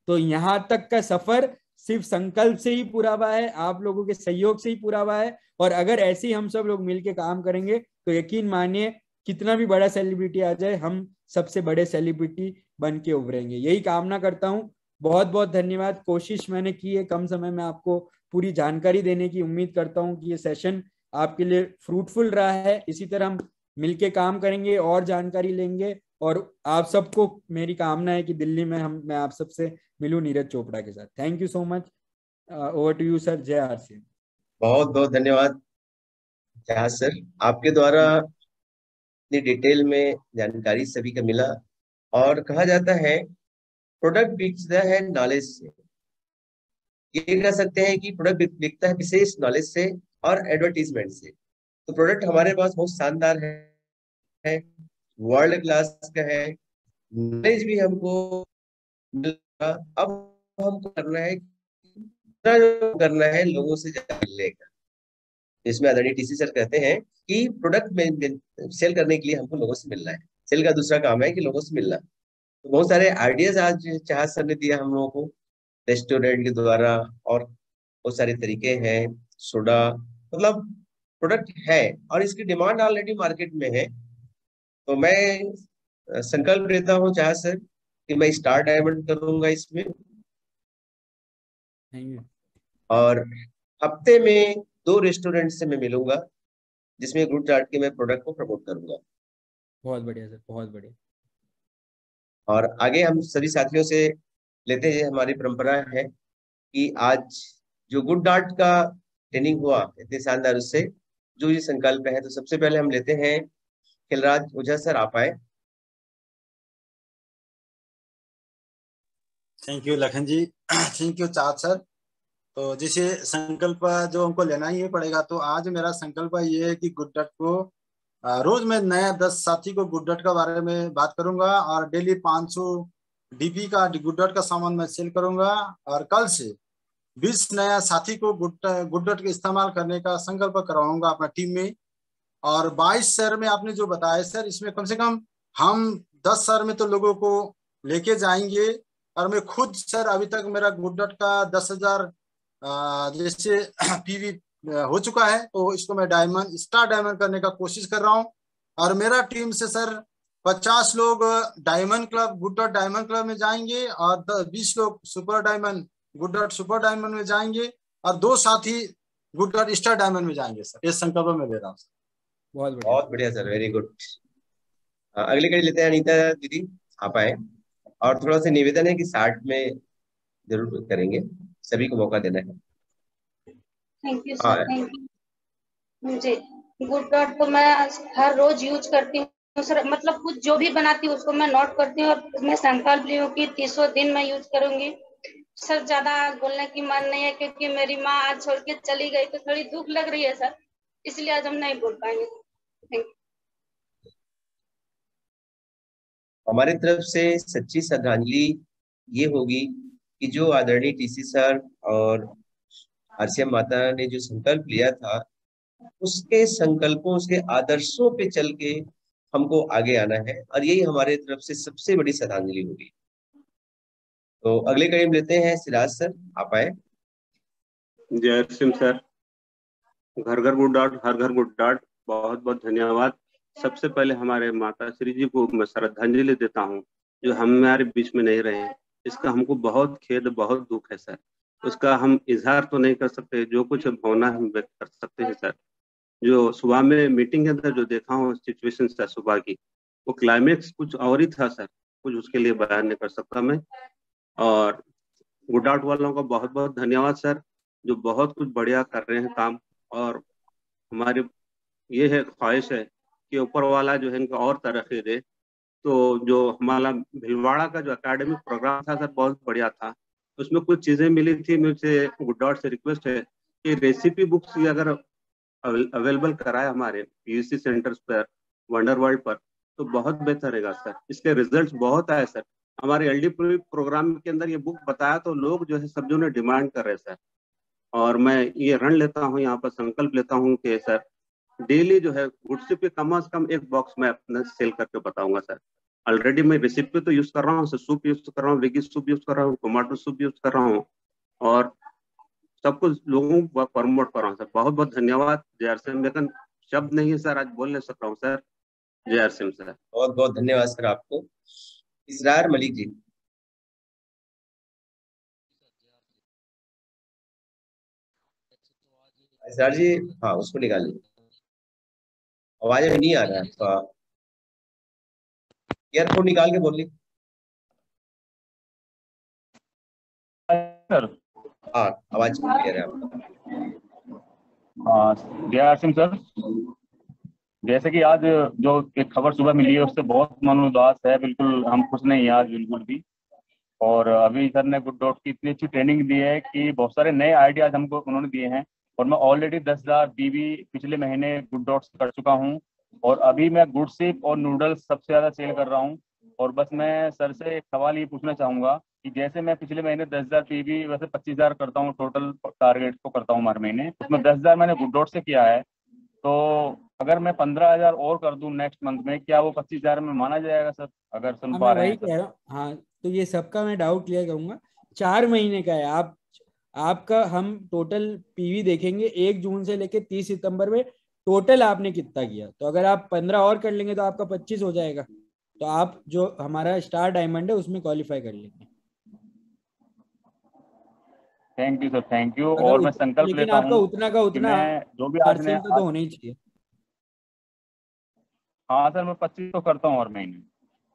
तो यहाँ तक का सफर सिर्फ संकल्प से ही पूरा हुआ है आप लोगों के सहयोग से ही पूरा हुआ है और अगर ऐसे ही हम सब लोग मिलकर काम करेंगे तो यकीन मानिए कितना भी बड़ा सेलिब्रिटी आ जाए हम सबसे बड़े सेलिब्रिटी बन के उभरेंगे यही कामना करता हूँ बहुत बहुत धन्यवाद कोशिश मैंने की है कम समय में आपको पूरी जानकारी देने की उम्मीद करता हूँ कि ये सेशन आपके लिए फ्रूटफुल रहा है इसी तरह हम मिलके काम करेंगे और जानकारी लेंगे और आप सबको मेरी कामना है कि दिल्ली में हम मैं आप सबसे मिलूं नीरज चोपड़ा के साथ thank you so much over to you sir जय आर बहुत बहुत धन्यवाद सर आपके द्वारा इतनी डिटेल में जानकारी सभी का मिला और कहा जाता है प्रोडक्ट बिकता है नॉलेज से ये कह सकते हैं कि प्रोडक्ट बिकता है विशेष नॉलेज से और एडवर्टीजमेंट से तो प्रोडक्ट हमारे पास बहुत शानदार है वर्ल्ड क्लास का है नॉलेज भी हमको अब हमको करना है करना है लोगों से मिलने का इसमें टी टीसी सर कहते हैं कि प्रोडक्ट में सेल करने के लिए हमको लोगों से मिलना है सेल का दूसरा काम है कि लोगों से मिलना तो बहुत सारे आइडियाज आज चाह सर ने दिया हम लोगों को रेस्टोरेंट के द्वारा और बहुत सारे तरीके हैं सोडा मतलब प्रोडक्ट है और इसकी डिमांड ऑलरेडी मार्केट में है तो मैं संकल्प लेता हूँ चाह सर कि मैं स्टार डायमंड करूंगा इसमें और हफ्ते में दो रेस्टोरेंट से मैं मिलूंगा जिसमें ग्रुप चार्ट के मैं प्रोडक्ट को प्रमोट करूंगा बहुत बढ़िया सर बहुत बढ़िया और आगे हम सभी साथियों से लेते हैं हमारी परंपरा है कि आज जो गुड डार्ट का ट्रेनिंग हुआ इतने शानदार उससे जो ये संकल्प है तो सबसे पहले हम लेते हैं खिलराज ओझा सर आप आए thank you Lakhan ji thank you Chand sir तो जैसे संकल्प जो हमको लेना ही पड़ेगा तो आज मेरा संकल्प ये है कि गुड्डट को रोज मैं नया दस साथी को गुड्डट का बारे में बात करूंगा और डेली पांच सौ डीपी का गुड्डट का सामान मैं सेल करूंगा और कल से बीस नया साथी को गुड्डट के इस्तेमाल करने का संकल्प करवाऊंगा अपना टीम में और बाईस शहर में आपने जो बताया सर इसमें कम से कम हम दस शहर में तो लोगों को लेके जाएंगे और मैं खुद सर अभी तक मेरा गुड्डट का दस हजार जैसे पीवी हो चुका है तो इसको मैं डायमंड स्टार डायमंड करने का कोशिश कर रहा हूँ और मेरा टीम से सर पचास लोग diamond club good dot diamond club में जाएंगे और बीस लोग super diamond good dot super diamond में जाएंगे और दो साथी गुड डॉट स्टार डायमंड में जाएंगे सर इस संकल्प में ले रहा हूँ बहुत बढ़िया बहुत बढ़िया सर वेरी गुड अगली कड़ी लेते हैं अनिता दीदी आप आए और थोड़ा सा निवेदन है कि साठ में जरूर करेंगे सभी को मौका देना है गुड हाँ। नॉट को मैं हर रोज यूज करती हूँ मतलब कुछ जो भी बनाती हूँ उसको मैं नोट करती हूँ और मैं संकल्प ली हूँ कि तीसों दिन मैं यूज करूंगी सर ज्यादा बोलने की मन नहीं है क्योंकि मेरी माँ आज छोड़ के चली गई तो थोड़ी दुख लग रही है सर इसलिए आज हम नहीं बोल पाएंगे थैंक हमारे तरफ से सच्ची श्रद्धांजलि ये होगी कि जो आदरणीय टीसी सर और आरसीएम माता ने जो संकल्प लिया था उसके संकल्पों उसके आदर्शों पे चल के हमको आगे आना है और यही हमारे तरफ से सबसे बड़ी श्रद्धांजलि होगी तो अगले कड़ी में लेते हैं सिराज सर आप आए जय सिंह सर घर घर गुड डॉट हर घर गुड डॉट बहुत बहुत धन्यवाद सबसे पहले हमारे माता श्री जी को मैं श्रद्धांजलि देता हूँ जो हमारे बीच में नहीं रहे इसका हमको बहुत खेद बहुत दुख है सर उसका हम इजहार तो नहीं कर सकते जो कुछ भावना हम व्यक्त कर सकते हैं सर जो सुबह में मीटिंग के अंदर जो देखा हूँ सिचुएशन सर सुबह की वो क्लाइमेक्स कुछ और ही था सर कुछ उसके लिए बयान नहीं कर सकता मैं और गुड आउट वालों का बहुत बहुत धन्यवाद सर जो बहुत कुछ बढ़िया कर रहे हैं काम और हमारी ये है ख्वाहिश है कि ऊपर वाला जो है इनका और तरक्की दे तो जो हमारा भिलवाड़ा का जो अकेडमिक प्रोग्राम था सर बहुत बढ़िया था उसमें कुछ चीजें मिली थी मुझसे गुड से रिक्वेस्ट है कि रेसिपी बुक्स अगर अवेलेबल कराए हमारे पीयूसी सेंटर्स पर वंडर वर्ल्ड पर तो बहुत बेहतर रहेगा सर इसके रिजल्ट्स बहुत आए सर हमारे एल प्रोग्राम के अंदर ये बुक बताया तो लोग जो है सब जो ने डिमांड कर रहे सर और मैं ये रण लेता हूँ यहाँ पर संकल्प लेता हूँ कि सर डेली जो है व्हाट्सएप पे कम अज कम एक बॉक्स मैं अपना सेल करके बताऊंगा सर ऑलरेडी मैं पे तो यूज कर रहा हूँ सूप यूज कर रहा हूँ वेगी सूप यूज कर रहा हूँ टोमाटो सूप यूज कर रहा हूँ और सबको लोगों को प्रमोट कर रहा हूँ सर बहुत बहुत धन्यवाद जय आर सिंह लेकिन शब्द नहीं सर आज बोल नहीं सक रहा हूँ सर जय आर सिंह सर बहुत बहुत धन्यवाद सर आपको इसरार मलिक जी इसरार जी हाँ उसको निकालिए आवाज अभी नहीं आ रहा है एयरफोन तो निकाल के बोलिए हाँ आवाज क्लियर है सर जैसे कि आज जो एक खबर सुबह मिली है उससे बहुत मन उदास है बिल्कुल हम खुश नहीं आज बिल्कुल भी और अभी सर ने गुड डॉट की इतनी अच्छी ट्रेनिंग दी है कि बहुत सारे नए आइडियाज हमको उन्होंने दिए हैं और मैं ऑलरेडी दस हजार बीवी पिछले महीने गुड डॉट्स कर चुका हूँ और अभी मैं गुड सिप और नूडल्स सबसे ज्यादा सेल कर रहा हूँ और बस मैं सर से एक सवाल ये पूछना चाहूंगा कि जैसे मैं पिछले महीने दस हजार पीवी वैसे पच्चीस हजार करता हूँ टोटल टारगेट को करता हूँ हर महीने उसमें तो दस हजार मैंने गुड डॉट से किया है तो अगर मैं पंद्रह हजार और कर दू नेक्स्ट मंथ में क्या वो पच्चीस हजार में माना जाएगा सर अगर सुन हाँ, पा रहे हैं हाँ तो ये सबका मैं डाउट क्लियर करूंगा चार महीने का है आप आपका हम टोटल पीवी देखेंगे एक जून से लेकर तीस सितंबर में टोटल आपने कितना किया तो अगर आप पंद्रह और कर लेंगे तो आपका पच्चीस हो जाएगा तो आप जो हमारा स्टार डायमंड है उसमें क्वालिफाई कर लेंगे thank you sir thank you और मैं संकल्प लेता हूं उतना का उतना जो भी आपने तो, तो होना ही चाहिए हाँ सर मैं पच्चीस तो करता हूँ और महीने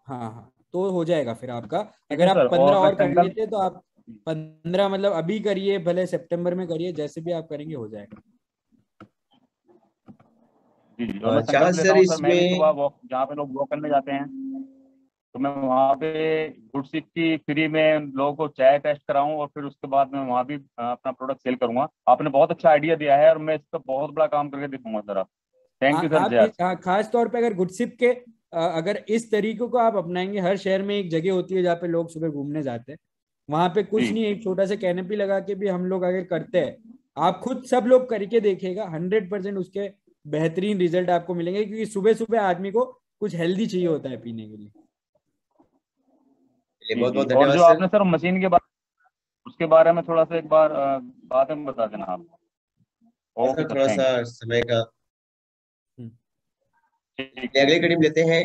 हाँ हाँ तो हो जाएगा फिर आपका अगर आप पंद्रह और कर लेते तो आप पंद्रह मतलब अभी करिए भले सितंबर में करिए जैसे भी आप करेंगे हो जाएगा जी अच्छा, सर इसमें तो जहाँ पे लोग वॉक करने जाते हैं तो मैं वहाँ पे गुड सिक की फ्री में लोगों को चाय टेस्ट कराऊं और फिर उसके बाद मैं वहाँ भी अपना प्रोडक्ट सेल करूंगा आपने बहुत अच्छा आइडिया दिया है और मैं इस पर बहुत बड़ा काम करके दिखाऊंगा जरा थैंक यू सर हाँ, खास तौर पे अगर गुडसिप के अगर इस तरीके को आप अपनाएंगे हर शहर में एक जगह होती है जहाँ पे लोग सुबह घूमने जाते हैं वहां पे कुछ नहीं एक छोटा सा कैनपी लगा के भी हम लोग आगे करते हैं आप खुद सब लोग करके देखेगा हंड्रेड परसेंट उसके बेहतरीन रिजल्ट आपको मिलेंगे क्योंकि सुबह सुबह आदमी को कुछ हेल्दी चाहिए होता है पीने के लिए और जो आपने सर मशीन के बारे उसके बारे में थोड़ा सा एक बार बात में बता देना आप हाँ थोड़ा सा समय का हम्म। अगले कड़ी लेते हैं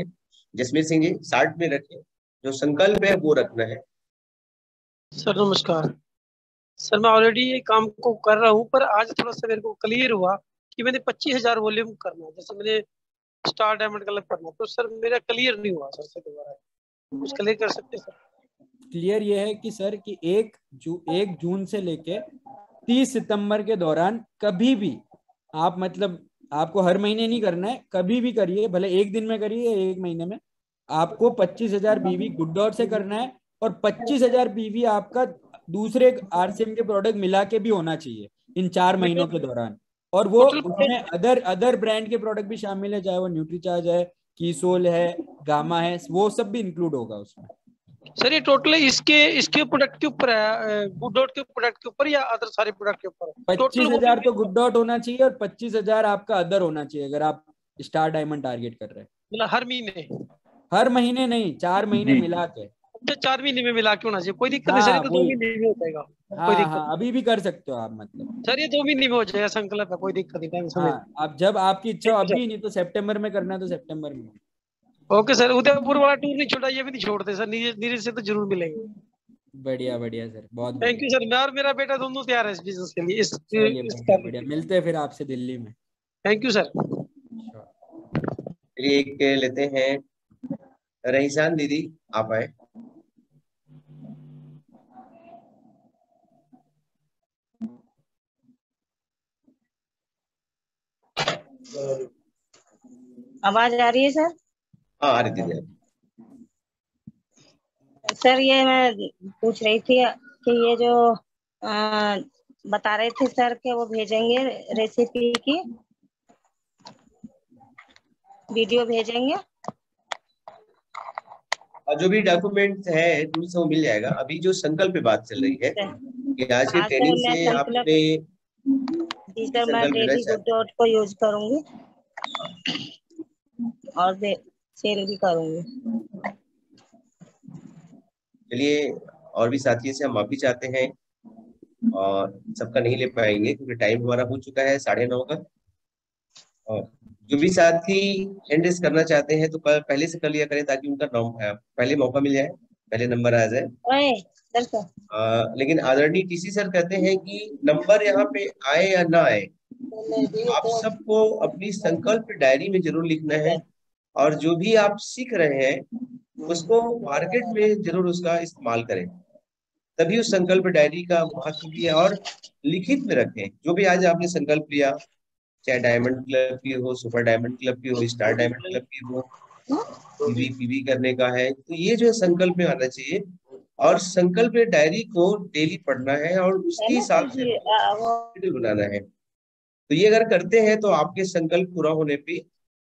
जसमीत सिंह जी साठ में रखें जो संकल्प है वो रखना है सर नमस्कार सर मैं ऑलरेडी ये काम को कर रहा हूँ पर आज थोड़ा सा मेरे को क्लियर हुआ कि मैंने पच्चीस हजार वॉल्यूम करना है जैसे मैंने स्टार डायमंड कलर करना तो सर मेरा क्लियर नहीं हुआ सर से दोबारा कुछ क्लियर कर सकते सर क्लियर ये है कि सर कि एक जू एक जून से लेके तीस सितंबर के दौरान कभी भी आप मतलब आपको हर महीने नहीं करना है कभी भी करिए भले एक दिन में करिए एक महीने में आपको पच्चीस हजार बीवी गुड डॉट से करना है और पच्चीस हजार पीवी आपका दूसरे आरसीएम के प्रोडक्ट मिला के भी होना चाहिए इन चार महीनों के दौरान और वो उसमें अदर अदर ब्रांड के प्रोडक्ट भी शामिल है चाहे वो न्यूट्रीचार्ज है कीसोल है गामा है वो सब भी इंक्लूड होगा उसमें सर ये टोटल इसके इसके प्रोडक्ट के ऊपर है गुड डॉट के प्रोडक्ट के ऊपर या अदर सारे प्रोडक्ट के ऊपर पच्चीस हजार तो गुड डॉट होना चाहिए और पच्चीस हजार आपका अदर होना चाहिए अगर आप स्टार डायमंड टारगेट कर रहे हैं मतलब हर महीने हर महीने नहीं चार महीने मिला के तो चार महीने में मिला के होना चाहिए कोई दिक्कत नहीं सर हाँ, तो दो महीने में हो जाएगा हाँ, कोई हाँ, अभी भी कर सकते हो आप मतलब सर ये दो महीने में हो जाएगा संकल्प है कोई दिक्कत नहीं टेंशन आप हाँ, जब आपकी इच्छा अभी नहीं तो सेप्टेम्बर में करना है तो सेप्टेम्बर में ओके सर उदयपुर वाला टूर नहीं छोड़ा ये भी नहीं छोड़ते सर नीरज से तो जरूर मिलेंगे बढ़िया बढ़िया सर बहुत थैंक यू सर मैं और मेरा बेटा दोनों तैयार है इस बिजनेस के लिए इस बढ़िया मिलते हैं फिर आपसे दिल्ली में थैंक यू सर एक लेते हैं रहीसान दीदी आप आए आवाज आ रही है सर हाँ, आ रही है सर ये मैं पूछ रही थी कि ये जो आ, बता रहे थे सर के वो भेजेंगे रेसिपी की वीडियो भेजेंगे हाँ, जो भी डॉक्यूमेंट है टूल्स वो मिल जाएगा अभी जो संकल्प पे बात चल रही है अच्छा। कि आज के ट्रेनिंग हाँ, से आपने टीचर मैं डेली डॉट को यूज करूंगी और सेल भी करूंगी चलिए और भी साथियों से हम माफी चाहते हैं और सबका नहीं ले पाएंगे क्योंकि टाइम हमारा हो चुका है साढ़े नौ का और जो भी साथी एंड्रेस करना चाहते हैं तो पहले से कर लिया करें ताकि उनका पहले मौका मिल जाए पहले नंबर आ जाए लेकिन आदरणीय टीसी सर कहते हैं कि नंबर यहाँ पे आए या ना आए आप तो- सबको अपनी संकल्प डायरी में जरूर लिखना है और जो भी आप सीख रहे हैं उसको मार्केट में जरूर उसका इस्तेमाल करें तभी उस संकल्प डायरी का महत्व भी है और लिखित में रखें जो भी आज आपने संकल्प लिया चाहे डायमंड क्लब की हो सुपर डायमंड क्लब की हो स्टार डायमंड क्लब की हो हाँ। पीवी पीवी करने का है तो ये जो है संकल्प में आना चाहिए और संकल्प डायरी को डेली पढ़ना है और उसके हिसाब से बनाना है तो ये अगर करते हैं तो आपके संकल्प पूरा होने पे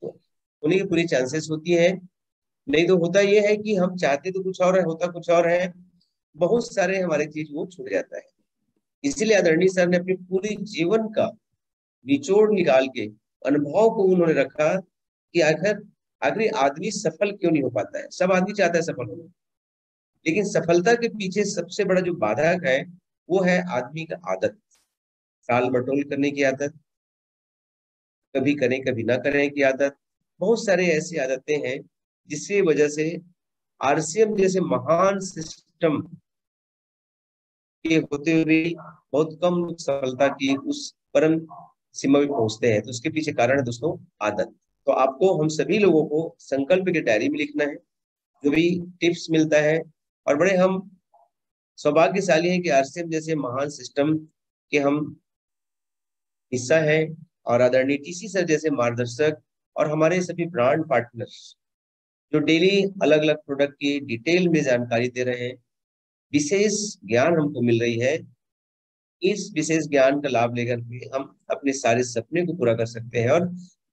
होने की पूरी चांसेस होती है नहीं तो होता यह है कि हम चाहते तो कुछ और है होता कुछ और है बहुत सारे हमारे चीज वो छूट जाता है इसीलिए आदरणीय सर ने अपने पूरे जीवन का निचोड़ निकाल के अनुभव को उन्होंने रखा कि आखिर आखिर आदमी सफल क्यों नहीं हो पाता है सब आदमी चाहता है सफल होना लेकिन सफलता के पीछे सबसे बड़ा जो बाधक है वो है आदमी का आदत साल बटोल करने की आदत कभी करें कभी ना करें की आदत बहुत सारे ऐसी आदतें हैं जिसकी वजह से आरसीएम जैसे महान सिस्टम के होते हुए बहुत कम लोग सफलता की उस परम सीमा में पहुंचते हैं तो उसके पीछे कारण है दोस्तों आदत तो आपको हम सभी लोगों को संकल्प की डायरी में लिखना है जो भी टिप्स मिलता है और बड़े हम सौभाग्यशाली हैं कि आरसीएम जैसे महान सिस्टम के हम हिस्सा हैं और आदरणीय टीसी सर जैसे मार्गदर्शक और हमारे सभी ब्रांड पार्टनर्स जो डेली अलग अलग प्रोडक्ट की डिटेल में जानकारी दे रहे हैं विशेष ज्ञान हमको मिल रही है इस विशेष ज्ञान का लाभ लेकर के हम अपने सारे सपने को पूरा कर सकते हैं और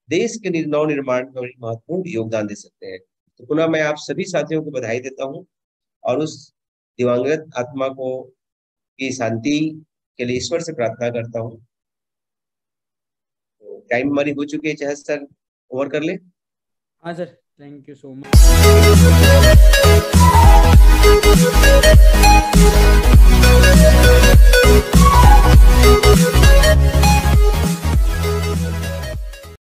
देश के नव निर्माण में महत्वपूर्ण योगदान दे सकते हैं तो पुनः मैं आप सभी साथियों को बधाई देता हूँ और उस दिवंगत आत्मा को की शांति के लिए ईश्वर से प्रार्थना करता हूँ तो टाइम हमारी हो चुकी है चाहे सर ओवर कर ले हाँ sir thank you so much